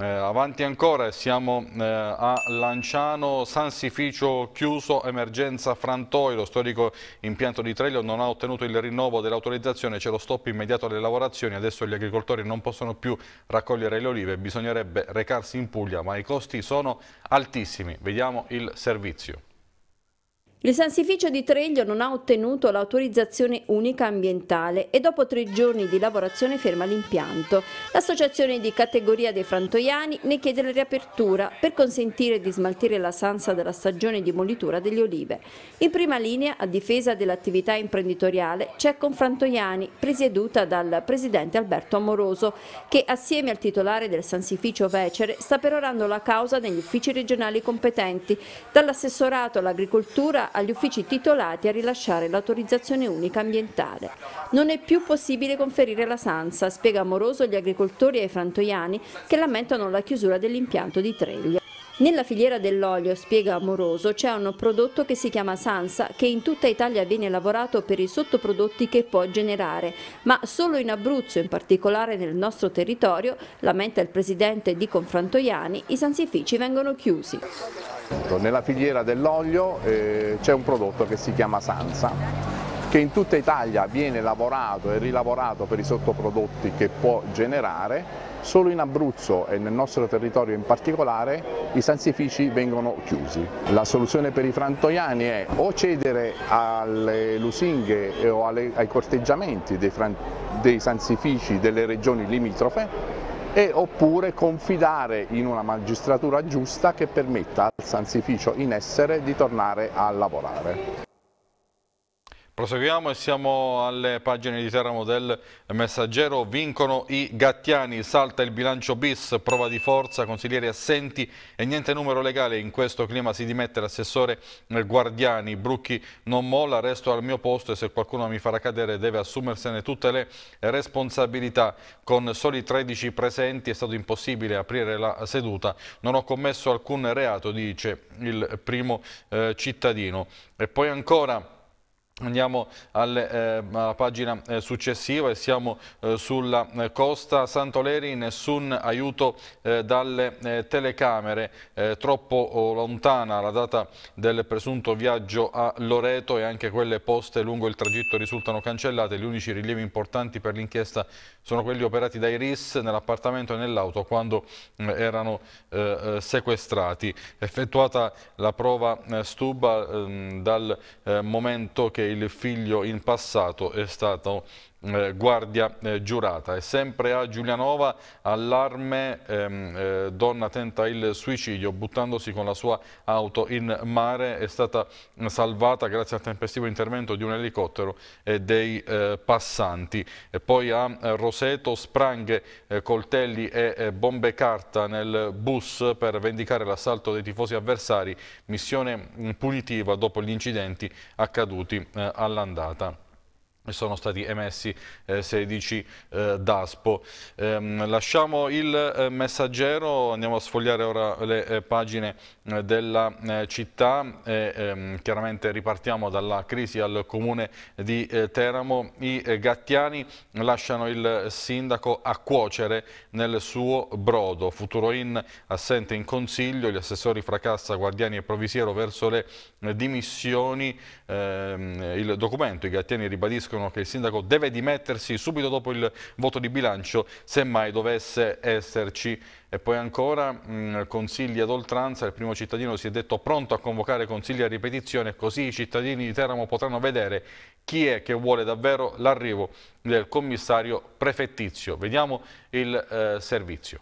S1: Eh, avanti ancora, siamo eh, a Lanciano, San Sificio chiuso, emergenza Frantoi, lo storico impianto di Treglio non ha ottenuto il rinnovo dell'autorizzazione, c'è lo stop immediato alle lavorazioni, adesso gli agricoltori non possono più raccogliere le olive, bisognerebbe recarsi in Puglia, ma i costi sono altissimi. Vediamo il servizio.
S4: Il sansificio di Treglio non ha ottenuto l'autorizzazione unica ambientale e dopo tre giorni di lavorazione ferma l'impianto. L'associazione di categoria dei frantoiani ne chiede la riapertura per consentire di smaltire la sansa della stagione di molitura delle olive. In prima linea, a difesa dell'attività imprenditoriale, c'è Confrantoiani, presieduta dal presidente Alberto Amoroso, che assieme al titolare del sansificio Vecere sta perorando la causa negli uffici regionali competenti, dall'assessorato all'agricoltura agli uffici titolati a rilasciare l'autorizzazione unica ambientale. Non è più possibile conferire la Sansa, spiega amoroso gli agricoltori e ai frantoiani che lamentano la chiusura dell'impianto di Treglia. Nella filiera dell'olio, spiega Amoroso, c'è un prodotto che si chiama Sansa che in tutta Italia viene lavorato per i sottoprodotti che può generare, ma solo in Abruzzo, in particolare nel nostro territorio, lamenta il presidente di Confrantoiani, i sansifici vengono chiusi.
S1: Nella filiera dell'olio eh, c'è un prodotto che si chiama Sansa che in tutta Italia viene lavorato e rilavorato per i sottoprodotti che può generare Solo in Abruzzo e nel nostro territorio in particolare i sanzifici vengono chiusi.
S5: La soluzione per i frantoiani è o cedere alle lusinghe
S1: o alle, ai corteggiamenti dei, fran, dei sansifici delle regioni limitrofe e oppure confidare in una magistratura giusta che permetta al sansificio in essere di tornare a lavorare. Proseguiamo e siamo alle pagine di Teramo del Messaggero. Vincono i gattiani, salta il bilancio bis, prova di forza, consiglieri assenti e niente numero legale. In questo clima si dimette l'assessore Guardiani. Brucchi non molla, resto al mio posto e se qualcuno mi farà cadere deve assumersene tutte le responsabilità. Con soli 13 presenti è stato impossibile aprire la seduta. Non ho commesso alcun reato, dice il primo eh, cittadino. E poi ancora... Andiamo alle, eh, alla pagina eh, successiva e siamo eh, sulla eh, costa Santoleri, nessun aiuto eh, dalle eh, telecamere, troppo lontana la data del presunto viaggio a Loreto e anche quelle poste lungo il tragitto risultano cancellate, gli unici rilievi importanti per l'inchiesta sono quelli operati dai RIS nell'appartamento e nell'auto quando eh, erano eh, eh, sequestrati. Effettuata la prova eh, stuba ehm, eh, dal momento che il figlio in passato è stato eh, guardia eh, giurata. E sempre a Giulianova allarme, ehm, eh, donna tenta il suicidio buttandosi con la sua auto in mare, è stata salvata grazie al tempestivo intervento di un elicottero e dei eh, passanti. E poi a Roseto spranghe, eh, coltelli e eh, bombe carta nel bus per vendicare l'assalto dei tifosi avversari, missione punitiva dopo gli incidenti accaduti all'andata sono stati emessi eh, 16 eh, DASPO. Ehm, lasciamo il eh, messaggero, andiamo a sfogliare ora le eh, pagine eh, della eh, città, ehm, chiaramente ripartiamo dalla crisi al comune di Teramo, i gattiani lasciano il sindaco a cuocere nel suo brodo, futuro in assente in consiglio, gli assessori Fracassa, Guardiani e Provisiero verso le dimissioni, ehm, il documento, i gattiani ribadiscono riconoscono che il sindaco deve dimettersi subito dopo il voto di bilancio, semmai dovesse esserci. E poi ancora mm, consigli ad oltranza, il primo cittadino si è detto pronto a convocare consigli a ripetizione, così i cittadini di Teramo potranno vedere chi è che vuole davvero l'arrivo del commissario prefettizio. Vediamo il eh, servizio.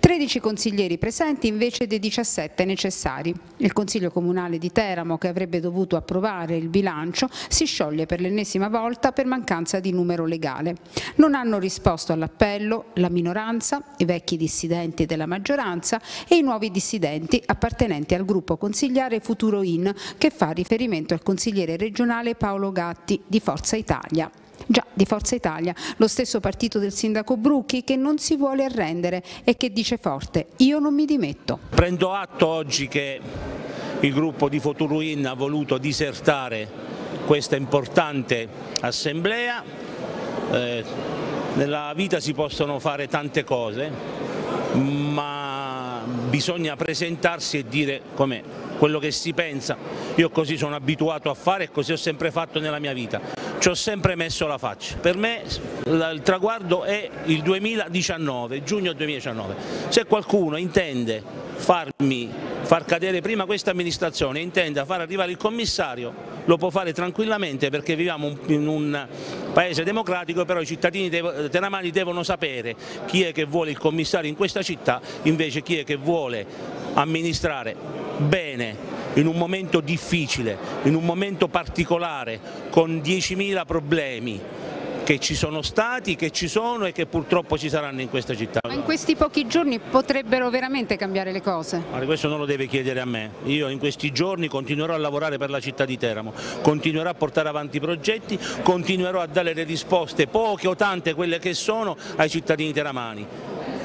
S6: 13 consiglieri presenti invece dei 17 necessari. Il Consiglio Comunale di Teramo, che avrebbe dovuto approvare il bilancio, si scioglie per l'ennesima volta per mancanza di numero legale. Non hanno risposto all'appello la minoranza, i vecchi dissidenti della maggioranza e i nuovi dissidenti appartenenti al gruppo consigliare Futuro In, che fa riferimento al consigliere regionale Paolo Gatti di Forza Italia. Già, di Forza Italia, lo stesso partito del sindaco Brucchi che non si vuole arrendere e che dice forte, io non mi dimetto.
S7: Prendo atto oggi che il gruppo di Foturuin ha voluto disertare questa importante assemblea, eh, nella vita si possono fare tante cose, ma bisogna presentarsi e dire com'è quello che si pensa. Io così sono abituato a fare e così ho sempre fatto nella mia vita. Ci ho sempre messo la faccia. Per me il traguardo è il 2019, giugno 2019. Se qualcuno intende farmi, far cadere prima questa amministrazione e intenda far arrivare il commissario lo può fare tranquillamente perché viviamo in un paese democratico, però i cittadini teramani devono sapere chi è che vuole il commissario in questa città, invece chi è che vuole amministrare bene in un momento difficile, in un momento particolare, con 10.000 problemi, che ci sono stati, che ci sono e che purtroppo ci saranno in questa città. Ma in
S6: questi pochi giorni potrebbero veramente cambiare le cose?
S7: Allora, questo non lo deve chiedere a me, io in questi giorni continuerò a lavorare per la città di Teramo, continuerò a portare avanti i progetti, continuerò a dare le risposte, poche o tante quelle che sono, ai cittadini teramani.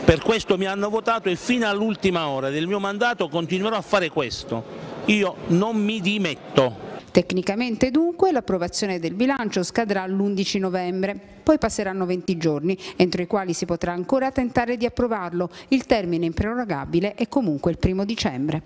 S7: Per questo mi hanno votato e fino all'ultima ora del mio mandato continuerò a fare questo. Io non mi dimetto.
S6: Tecnicamente dunque l'approvazione del bilancio scadrà l'11 novembre, poi passeranno 20 giorni, entro i quali si potrà ancora tentare di approvarlo. Il termine imprerogabile è comunque il primo dicembre.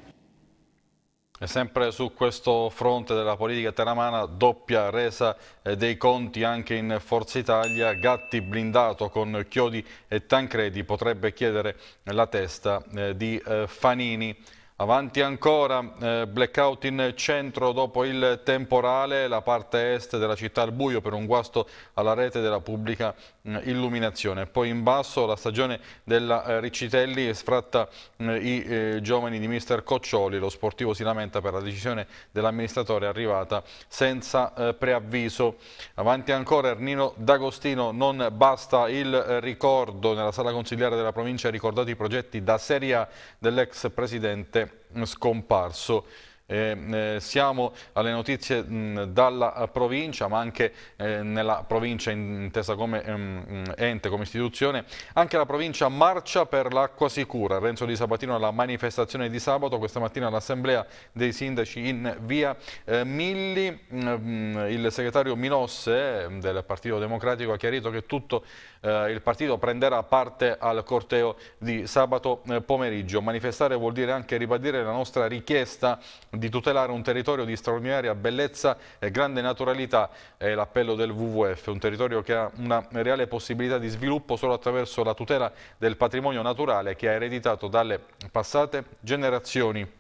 S1: E sempre su questo fronte della politica teramana, doppia resa eh, dei conti anche in Forza Italia, Gatti blindato con Chiodi e Tancredi potrebbe chiedere la testa eh, di eh, Fanini. Avanti ancora, eh, blackout in centro dopo il temporale, la parte est della città al buio per un guasto alla rete della pubblica eh, illuminazione. Poi in basso la stagione della eh, Riccitelli e sfratta mm, i eh, giovani di mister Coccioli. Lo sportivo si lamenta per la decisione dell'amministratore arrivata senza eh, preavviso. Avanti ancora Ernino D'Agostino, non basta il eh, ricordo. Nella sala consigliare della provincia ricordati i progetti da serie A dell'ex presidente scomparso. Eh, eh, siamo alle notizie mh, mm, dalla eh, provincia, ma anche eh, nella provincia intesa come mh, mm, mm, ente, come istituzione. Anche la provincia marcia per l'acqua sicura. Renzo Di Sabatino alla manifestazione di sabato, questa mattina all'assemblea dei sindaci in via eh, Milli. Mh, il segretario Minosse del Partito Democratico ha chiarito che tutto eh, il partito prenderà parte al corteo di sabato pomeriggio. Manifestare vuol dire anche ribadire la nostra richiesta di tutelare un territorio di straordinaria bellezza e grande naturalità è l'appello del WWF, un territorio che ha una reale possibilità di sviluppo solo attraverso la tutela del patrimonio naturale che ha ereditato dalle passate generazioni.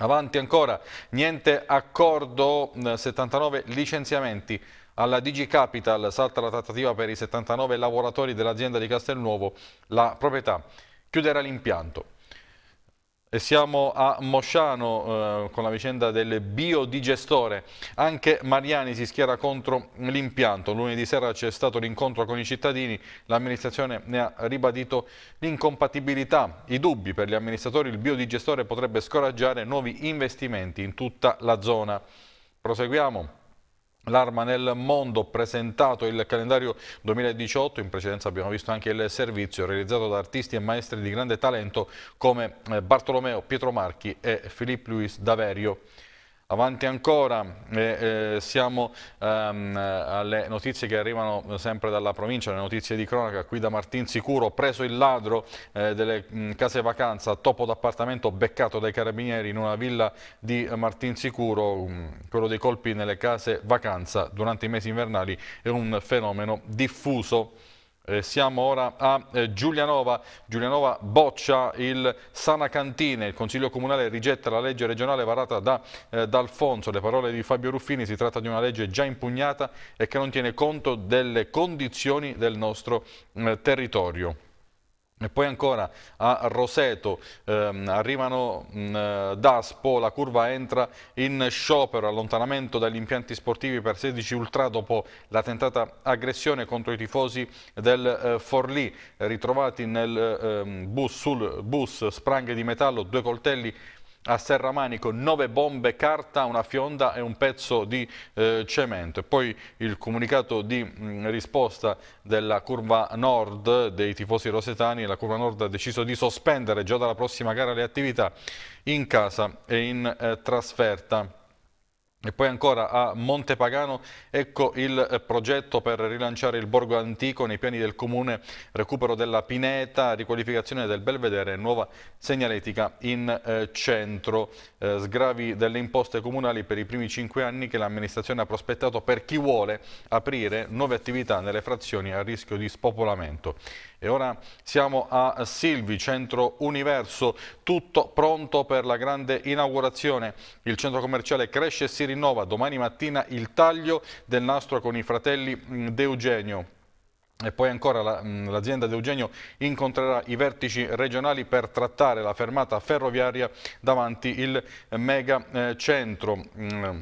S1: Avanti ancora, niente accordo, 79 eh, licenziamenti. Alla Digi Capital salta la trattativa per i 79 lavoratori dell'azienda di Castelnuovo, la proprietà chiuderà l'impianto. E siamo a Mosciano eh, con la vicenda del biodigestore. Anche Mariani si schiera contro l'impianto. Lunedì sera c'è stato l'incontro con i cittadini, l'amministrazione ne ha ribadito l'incompatibilità. I dubbi per gli amministratori, il biodigestore potrebbe scoraggiare nuovi investimenti in tutta la zona. Proseguiamo. L'arma nel mondo, presentato il calendario 2018, in precedenza abbiamo visto anche il servizio realizzato da artisti e maestri di grande talento come eh, Bartolomeo Pietro Marchi e Philippe Luis Daverio. Avanti ancora, eh, eh, siamo ehm, alle notizie che arrivano sempre dalla provincia, le notizie di cronaca, qui da Martin Sicuro, preso il ladro eh, delle mh, case vacanza, topo d'appartamento beccato dai carabinieri in una villa di Martin Sicuro, mh, quello dei colpi nelle case vacanza durante i mesi invernali è un fenomeno diffuso. Eh, siamo ora a eh, Giulianova. Giulianova boccia il Sana Cantine. Il Consiglio Comunale rigetta la legge regionale varata da eh, D'Alfonso. Le parole di Fabio Ruffini si tratta di una legge già impugnata e che non tiene conto delle condizioni del nostro eh, territorio. E poi ancora a Roseto ehm, arrivano mh, mm, eh, Daspo, la curva entra in sciopero, allontanamento dagli impianti sportivi per 16 ultra dopo la tentata aggressione contro i tifosi del eh, Forlì, ritrovati nel ehm, bus, sul bus spranghe di metallo, due coltelli a Serramanico 9 bombe, carta, una fionda e un pezzo di eh, cemento. poi il comunicato di mh, mm, risposta della curva nord dei tifosi rosetani, la curva nord ha deciso di sospendere già dalla prossima gara le attività in casa e in eh, trasferta. E poi ancora a Montepagano, ecco il progetto per rilanciare il borgo antico nei piani del comune, recupero della pineta, riqualificazione del belvedere, nuova segnaletica in eh, centro, eh, sgravi delle imposte comunali per i primi cinque anni che l'amministrazione ha prospettato per chi vuole aprire nuove attività nelle frazioni a rischio di spopolamento. E ora siamo a Silvi, centro Universo, tutto pronto per la grande inaugurazione. Il centro commerciale cresce e si rinnova. Domani mattina il taglio del nastro con i fratelli mm, De Eugenio. E poi ancora mm, l'azienda De Eugenio incontrerà i vertici regionali per trattare la fermata ferroviaria davanti il eh, mega eh, centro. Mm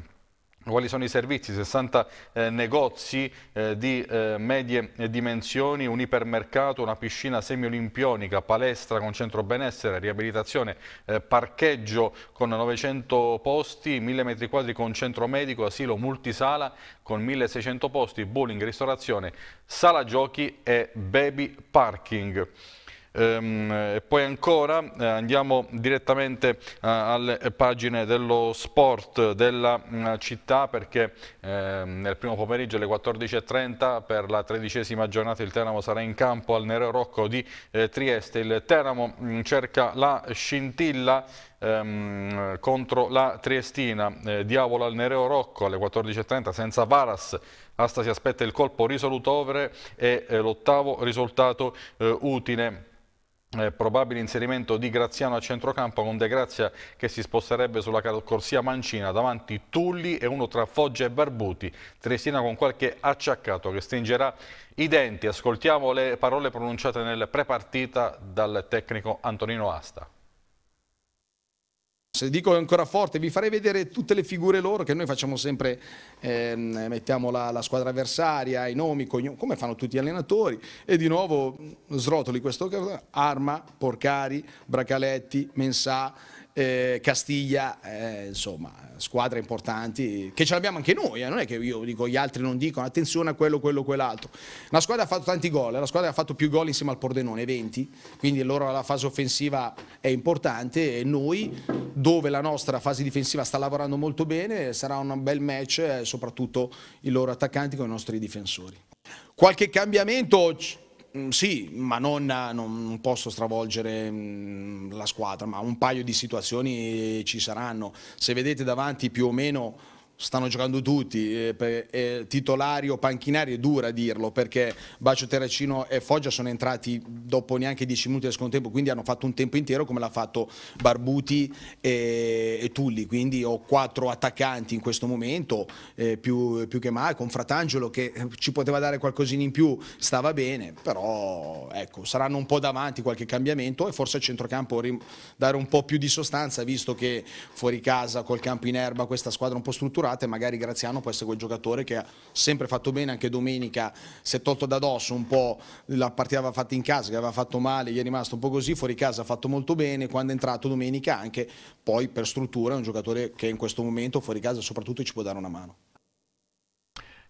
S1: quali sono i servizi, 60 eh, negozi eh, di eh, medie dimensioni, un ipermercato, una piscina semiolimpionica, palestra con centro benessere, riabilitazione, eh, parcheggio con 900 posti, 1000 metri quadri con centro medico, asilo multisala con 1600 posti, bowling, ristorazione, sala giochi e baby parking. Ehm, e poi ancora eh, andiamo direttamente eh, alle pagine dello sport della mm, città perché ehm, nel primo pomeriggio alle 14.30 per la tredicesima giornata il Teramo sarà in campo al Nereo Rocco di eh, Trieste. Il Teramo mm, cerca la scintilla ehm, contro la Triestina, eh, Diavola al Nereo Rocco alle 14.30 senza Varas, Asta si aspetta il colpo risolutovere e eh, l'ottavo risultato eh, utile. Eh, probabile inserimento di Graziano a centrocampo con De Grazia che si sposterebbe sulla corsia Mancina davanti Tulli e uno tra Foggia e Barbuti Tresina con qualche acciaccato che stringerà i denti ascoltiamo le parole pronunciate nel prepartita dal tecnico Antonino Asta
S5: se dico ancora forte, vi farei vedere tutte le figure loro che noi facciamo sempre, ehm, mettiamo la, la, squadra avversaria, i nomi, cognomi, come fanno tutti gli allenatori. E di nuovo srotoli questo, Arma, Porcari, Bracaletti, Mensà eh, Castiglia, eh, insomma, squadre importanti che ce l'abbiamo anche noi, eh, non è che io dico gli altri non dicono attenzione a quello, quello, quell'altro. La squadra ha fatto tanti gol, eh. la squadra ha fatto più gol insieme al Pordenone, 20, quindi loro la fase offensiva è importante e noi, dove la nostra fase difensiva sta lavorando molto bene, sarà un bel match, eh, soprattutto i loro attaccanti con i nostri difensori. Qualche cambiamento Mm, sì, ma non, non, posso stravolgere mm, la squadra, ma un paio di situazioni ci saranno. Se vedete davanti più o meno stanno giocando tutti, eh, eh, titolari o panchinari, è dura dirlo perché Bacio Terracino e Foggia sono entrati dopo neanche 10 minuti del secondo tempo, quindi hanno fatto un tempo intero come l'ha fatto Barbuti e, e, Tulli, quindi ho quattro attaccanti in questo momento, eh, più, più, che mai, con Fratangelo che eh, ci poteva dare qualcosina in più, stava bene, però ecco, saranno un po' davanti qualche cambiamento e forse al centrocampo dare un po' più di sostanza, visto che fuori casa col campo in erba questa squadra un po' strutturata maturata e magari Graziano può essere quel giocatore che ha sempre fatto bene, anche domenica si è tolto da dosso un po' la partita aveva fatta in casa, che aveva fatto male, gli è rimasto un po' così, fuori casa ha fatto molto bene, quando è entrato domenica anche poi per struttura è un giocatore che in questo momento fuori casa soprattutto ci può dare una mano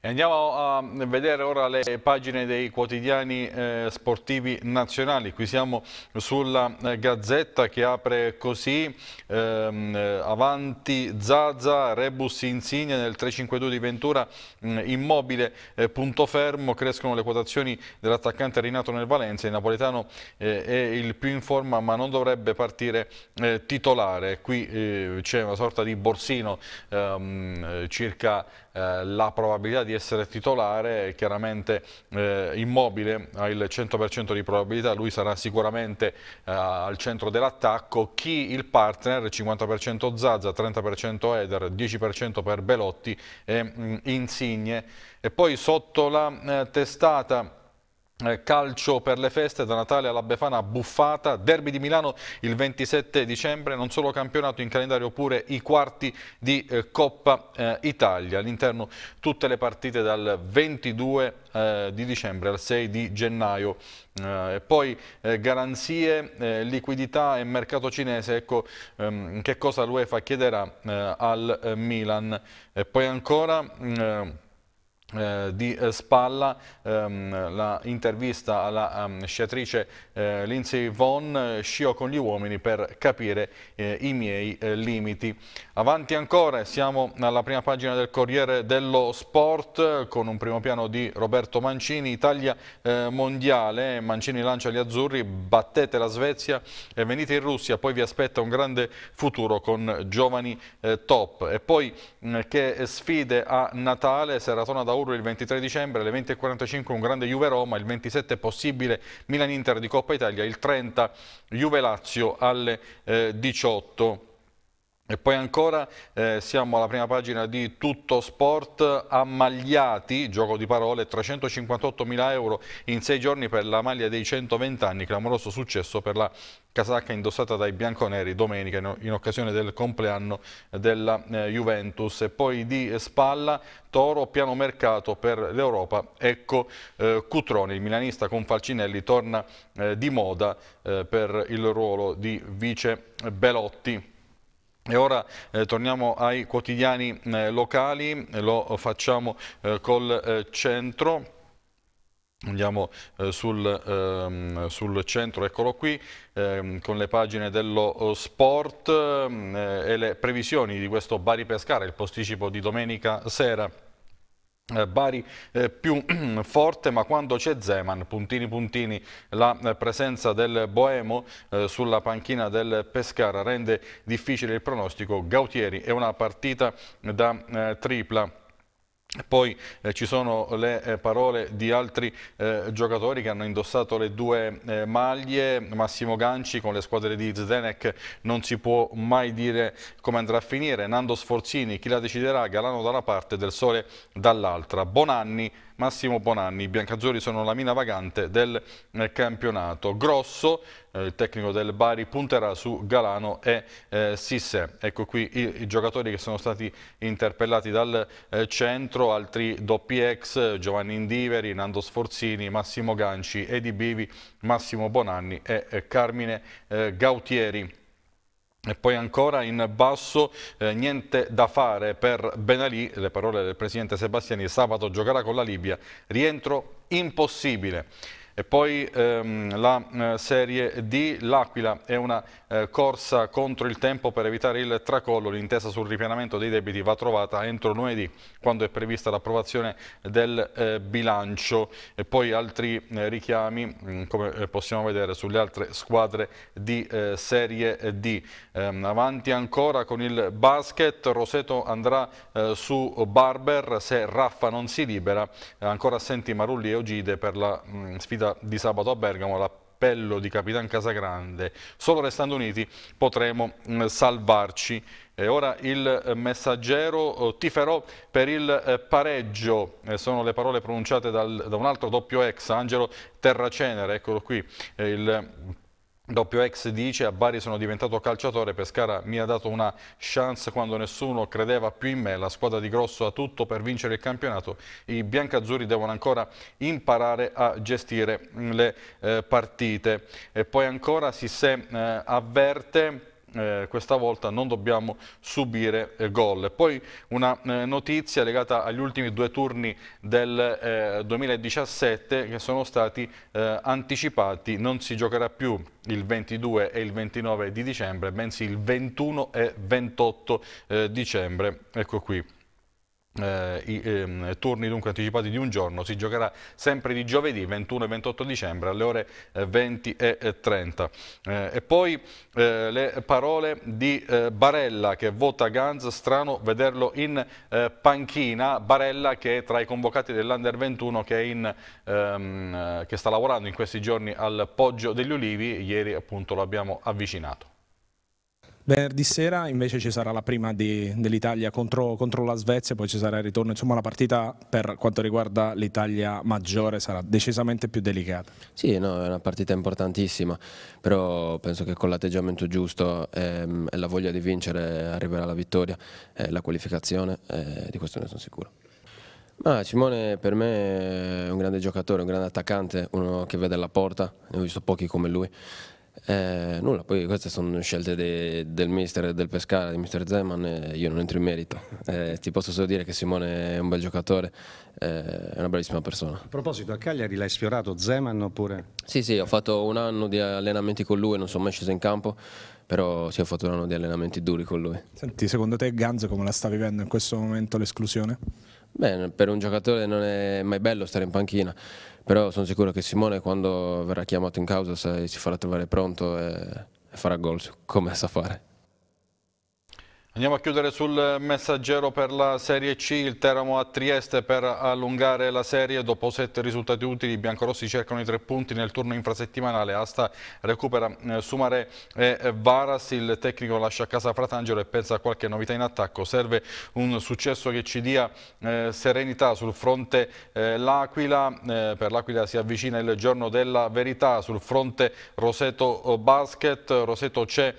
S1: andiamo a vedere ora le pagine dei quotidiani eh, sportivi nazionali. Qui siamo sulla eh, Gazzetta che apre così, ehm, eh, avanti Zaza, Rebus Insigne nel 352 di Ventura, mh, mm, immobile, eh, punto fermo, crescono le quotazioni dell'attaccante Rinato nel Valencia. Il napoletano eh, è il più in forma ma non dovrebbe partire titolare. Qui c'è una sorta di borsino ehm, circa eh, la probabilità di essere titolare è chiaramente eh, immobile, ha il 100% di probabilità, lui sarà sicuramente eh, al centro dell'attacco, chi il partner, 50% Zaza, 30% Eder, 10% per Belotti e mh, mm, Insigne. E poi sotto la eh, testata eh, calcio per le feste da Natale alla Befana buffata, derby di Milano il 27 dicembre, non solo campionato in calendario pure i quarti di eh, Coppa eh, Italia, all'interno tutte le partite dal 22 eh, di dicembre al 6 di gennaio. Eh, poi eh, garanzie, liquidità e mercato cinese, ecco ehm, che cosa l'UEFA chiederà al Milan. E poi ancora... Mm, eh, di eh, spalla ehm, la alla um, sciatrice eh, Lindsay Von eh, scio con gli uomini per capire eh, i miei limiti avanti ancora siamo alla prima pagina del Corriere dello Sport con un primo piano di Roberto Mancini Italia mondiale Mancini lancia gli azzurri battete la Svezia e venite in Russia poi vi aspetta un grande futuro con giovani top e poi mm, che sfide a Natale Seratona da Auro il 23 dicembre, alle 20.45 un grande Juve-Roma, il 27 possibile Milan-Inter di Coppa Italia, il 30 Juve-Lazio alle eh, 18. E poi ancora eh, siamo alla prima pagina di Tutto Sport, ammagliati, gioco di parole, 358 mila euro in sei giorni per la maglia dei 120 anni, clamoroso successo per la casacca indossata dai bianconeri domenica in occasione del compleanno della eh, Juventus. E poi di spalla Toro, piano mercato per l'Europa, ecco eh, Cutroni, il milanista con Falcinelli torna eh, di moda eh, per il ruolo di vice Belotti. E ora eh, torniamo ai quotidiani eh, locali, lo facciamo eh, col eh, centro. Andiamo eh, sul, ehm, sul, centro, eccolo qui, ehm, con le pagine dello sport ehm, eh, e le previsioni di questo Bari Pescara, il posticipo di domenica sera. Eh, Bari eh, più forte ma quando c'è Zeman puntini puntini la eh, presenza del Boemo sulla panchina del Pescara rende difficile il pronostico Gautieri è una partita da tripla poi eh, ci sono le eh, parole di altri eh, giocatori che hanno indossato le due eh, maglie, Massimo Ganci con le squadre di Zdenek non si può mai dire come andrà a finire, Nando Sforzini chi la deciderà, Galano da una parte, Del Sole dall'altra, Bonanni Massimo Bonanni, i biancazzurri sono la mina vagante del eh, campionato. Grosso eh, il tecnico del Bari punterà su Galano e eh, Sisse. Ecco qui i, i, giocatori che sono stati interpellati dal eh, centro, altri doppi ex, Giovanni Indiveri, Nando Sforzini, Massimo Ganci, Edi Bivi, Massimo Bonanni e eh, Carmine eh, Gautieri. E poi ancora in basso, eh, niente da fare per Benalì, le parole del presidente Sebastiani, sabato giocherà con la Libia, rientro impossibile. E poi ehm, la eh, Serie D, l'Aquila è una eh, corsa contro il tempo per evitare il tracollo, l'intesa sul ripianamento dei debiti va trovata entro lunedì quando è prevista l'approvazione del eh, bilancio e poi altri eh, richiami mh, mm, come eh, possiamo vedere sulle altre squadre di eh, Serie D. Ehm, avanti ancora con il basket, Roseto andrà su Barber se Raffa non si libera, ancora assenti Marulli e Ogide per la mh, mm, sfida partita di sabato a Bergamo, l'appello di Capitan Casagrande, solo restando uniti potremo mm, salvarci. E ora il eh, messaggero eh, tiferò per il eh, pareggio, sono le parole pronunciate dal, da un altro doppio ex, Angelo Terracenere, eccolo qui, il Doppio ex dice a Bari sono diventato calciatore, Pescara mi ha dato una chance quando nessuno credeva più in me, la squadra di Grosso ha tutto per vincere il campionato, i biancazzurri devono ancora imparare a gestire le eh, partite. E poi ancora Sissè eh, avverte eh, questa volta non dobbiamo subire eh, gol. Poi una eh, notizia legata agli ultimi due turni del 2017 eh, che sono stati eh, anticipati, non si giocherà più il 22 e il 29 di dicembre, bensì il 21 e 28 eh, dicembre. Ecco qui. Eh, i, eh, turni dunque anticipati di un giorno si giocherà sempre di giovedì 21 e 28 dicembre alle ore 20 eh, e 30 eh, eh, e poi eh, le parole di Barella che vota Ganz strano vederlo in panchina Barella che è tra i convocati dell'Under 21 che, in, ehm, che sta lavorando in questi giorni al Poggio degli Ulivi ieri appunto lo abbiamo avvicinato
S5: Venerdì sera invece ci sarà la prima dell'Italia contro, contro, la Svezia, poi ci sarà il ritorno, insomma la partita per quanto riguarda
S8: l'Italia maggiore sarà decisamente più delicata. Sì, no, è una partita importantissima, però penso che con l'atteggiamento giusto ehm, e la voglia di vincere arriverà la vittoria, eh, la qualificazione, eh, di questo ne sono sicuro. Ma Simone per me è un grande giocatore, un grande attaccante, uno che vede la porta, ne ho visto pochi come lui. Eh, nulla, poi queste sono scelte de, del mister del Pescara, di mister Zeman, io non entro in merito. Eh, ti posso solo dire che Simone è un bel giocatore, eh, è una bravissima persona. A
S3: proposito, a Cagliari l'hai sfiorato Zeman oppure?
S8: Sì, sì, ho fatto un anno di allenamenti con lui, non sono mai sceso in campo, però sì, ho fatto un anno di allenamenti duri con lui. Senti,
S5: secondo te Ganz come la sta vivendo in questo momento l'esclusione?
S8: Beh, per un giocatore non è mai bello stare in panchina, però sono sicuro che Simone quando verrà chiamato in causa si farà trovare pronto e, eh, farà gol come sa fare.
S1: Andiamo a chiudere sul messaggero per la Serie C, il Teramo a Trieste per allungare la serie. Dopo sette risultati utili i biancorossi cercano i tre punti nel turno infrasettimanale. Asta recupera eh, Sumare e Varas, il tecnico lascia a casa Fratangelo e pensa a qualche novità in attacco. Serve un successo che ci dia eh, serenità sul fronte eh, L'Aquila, eh, per l'Aquila si avvicina il giorno della verità. Sul fronte Roseto eh, Basket, Roseto c'è,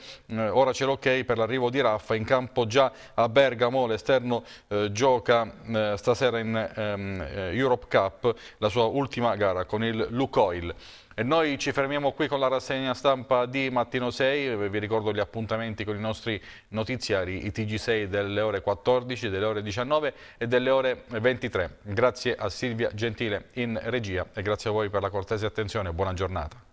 S1: ora c'è l'ok per l'arrivo di Raffa in campo campo già a Bergamo, l'esterno eh, gioca eh, stasera in ehm, eh, Europe Cup la sua ultima gara con il Lucoil. E noi ci fermiamo qui con la rassegna stampa di Mattino 6, vi ricordo gli appuntamenti con i nostri notiziari, i TG6 delle ore 14, delle ore 19 e delle ore 23. Grazie a Silvia Gentile in regia e grazie a voi per la cortese attenzione, buona giornata.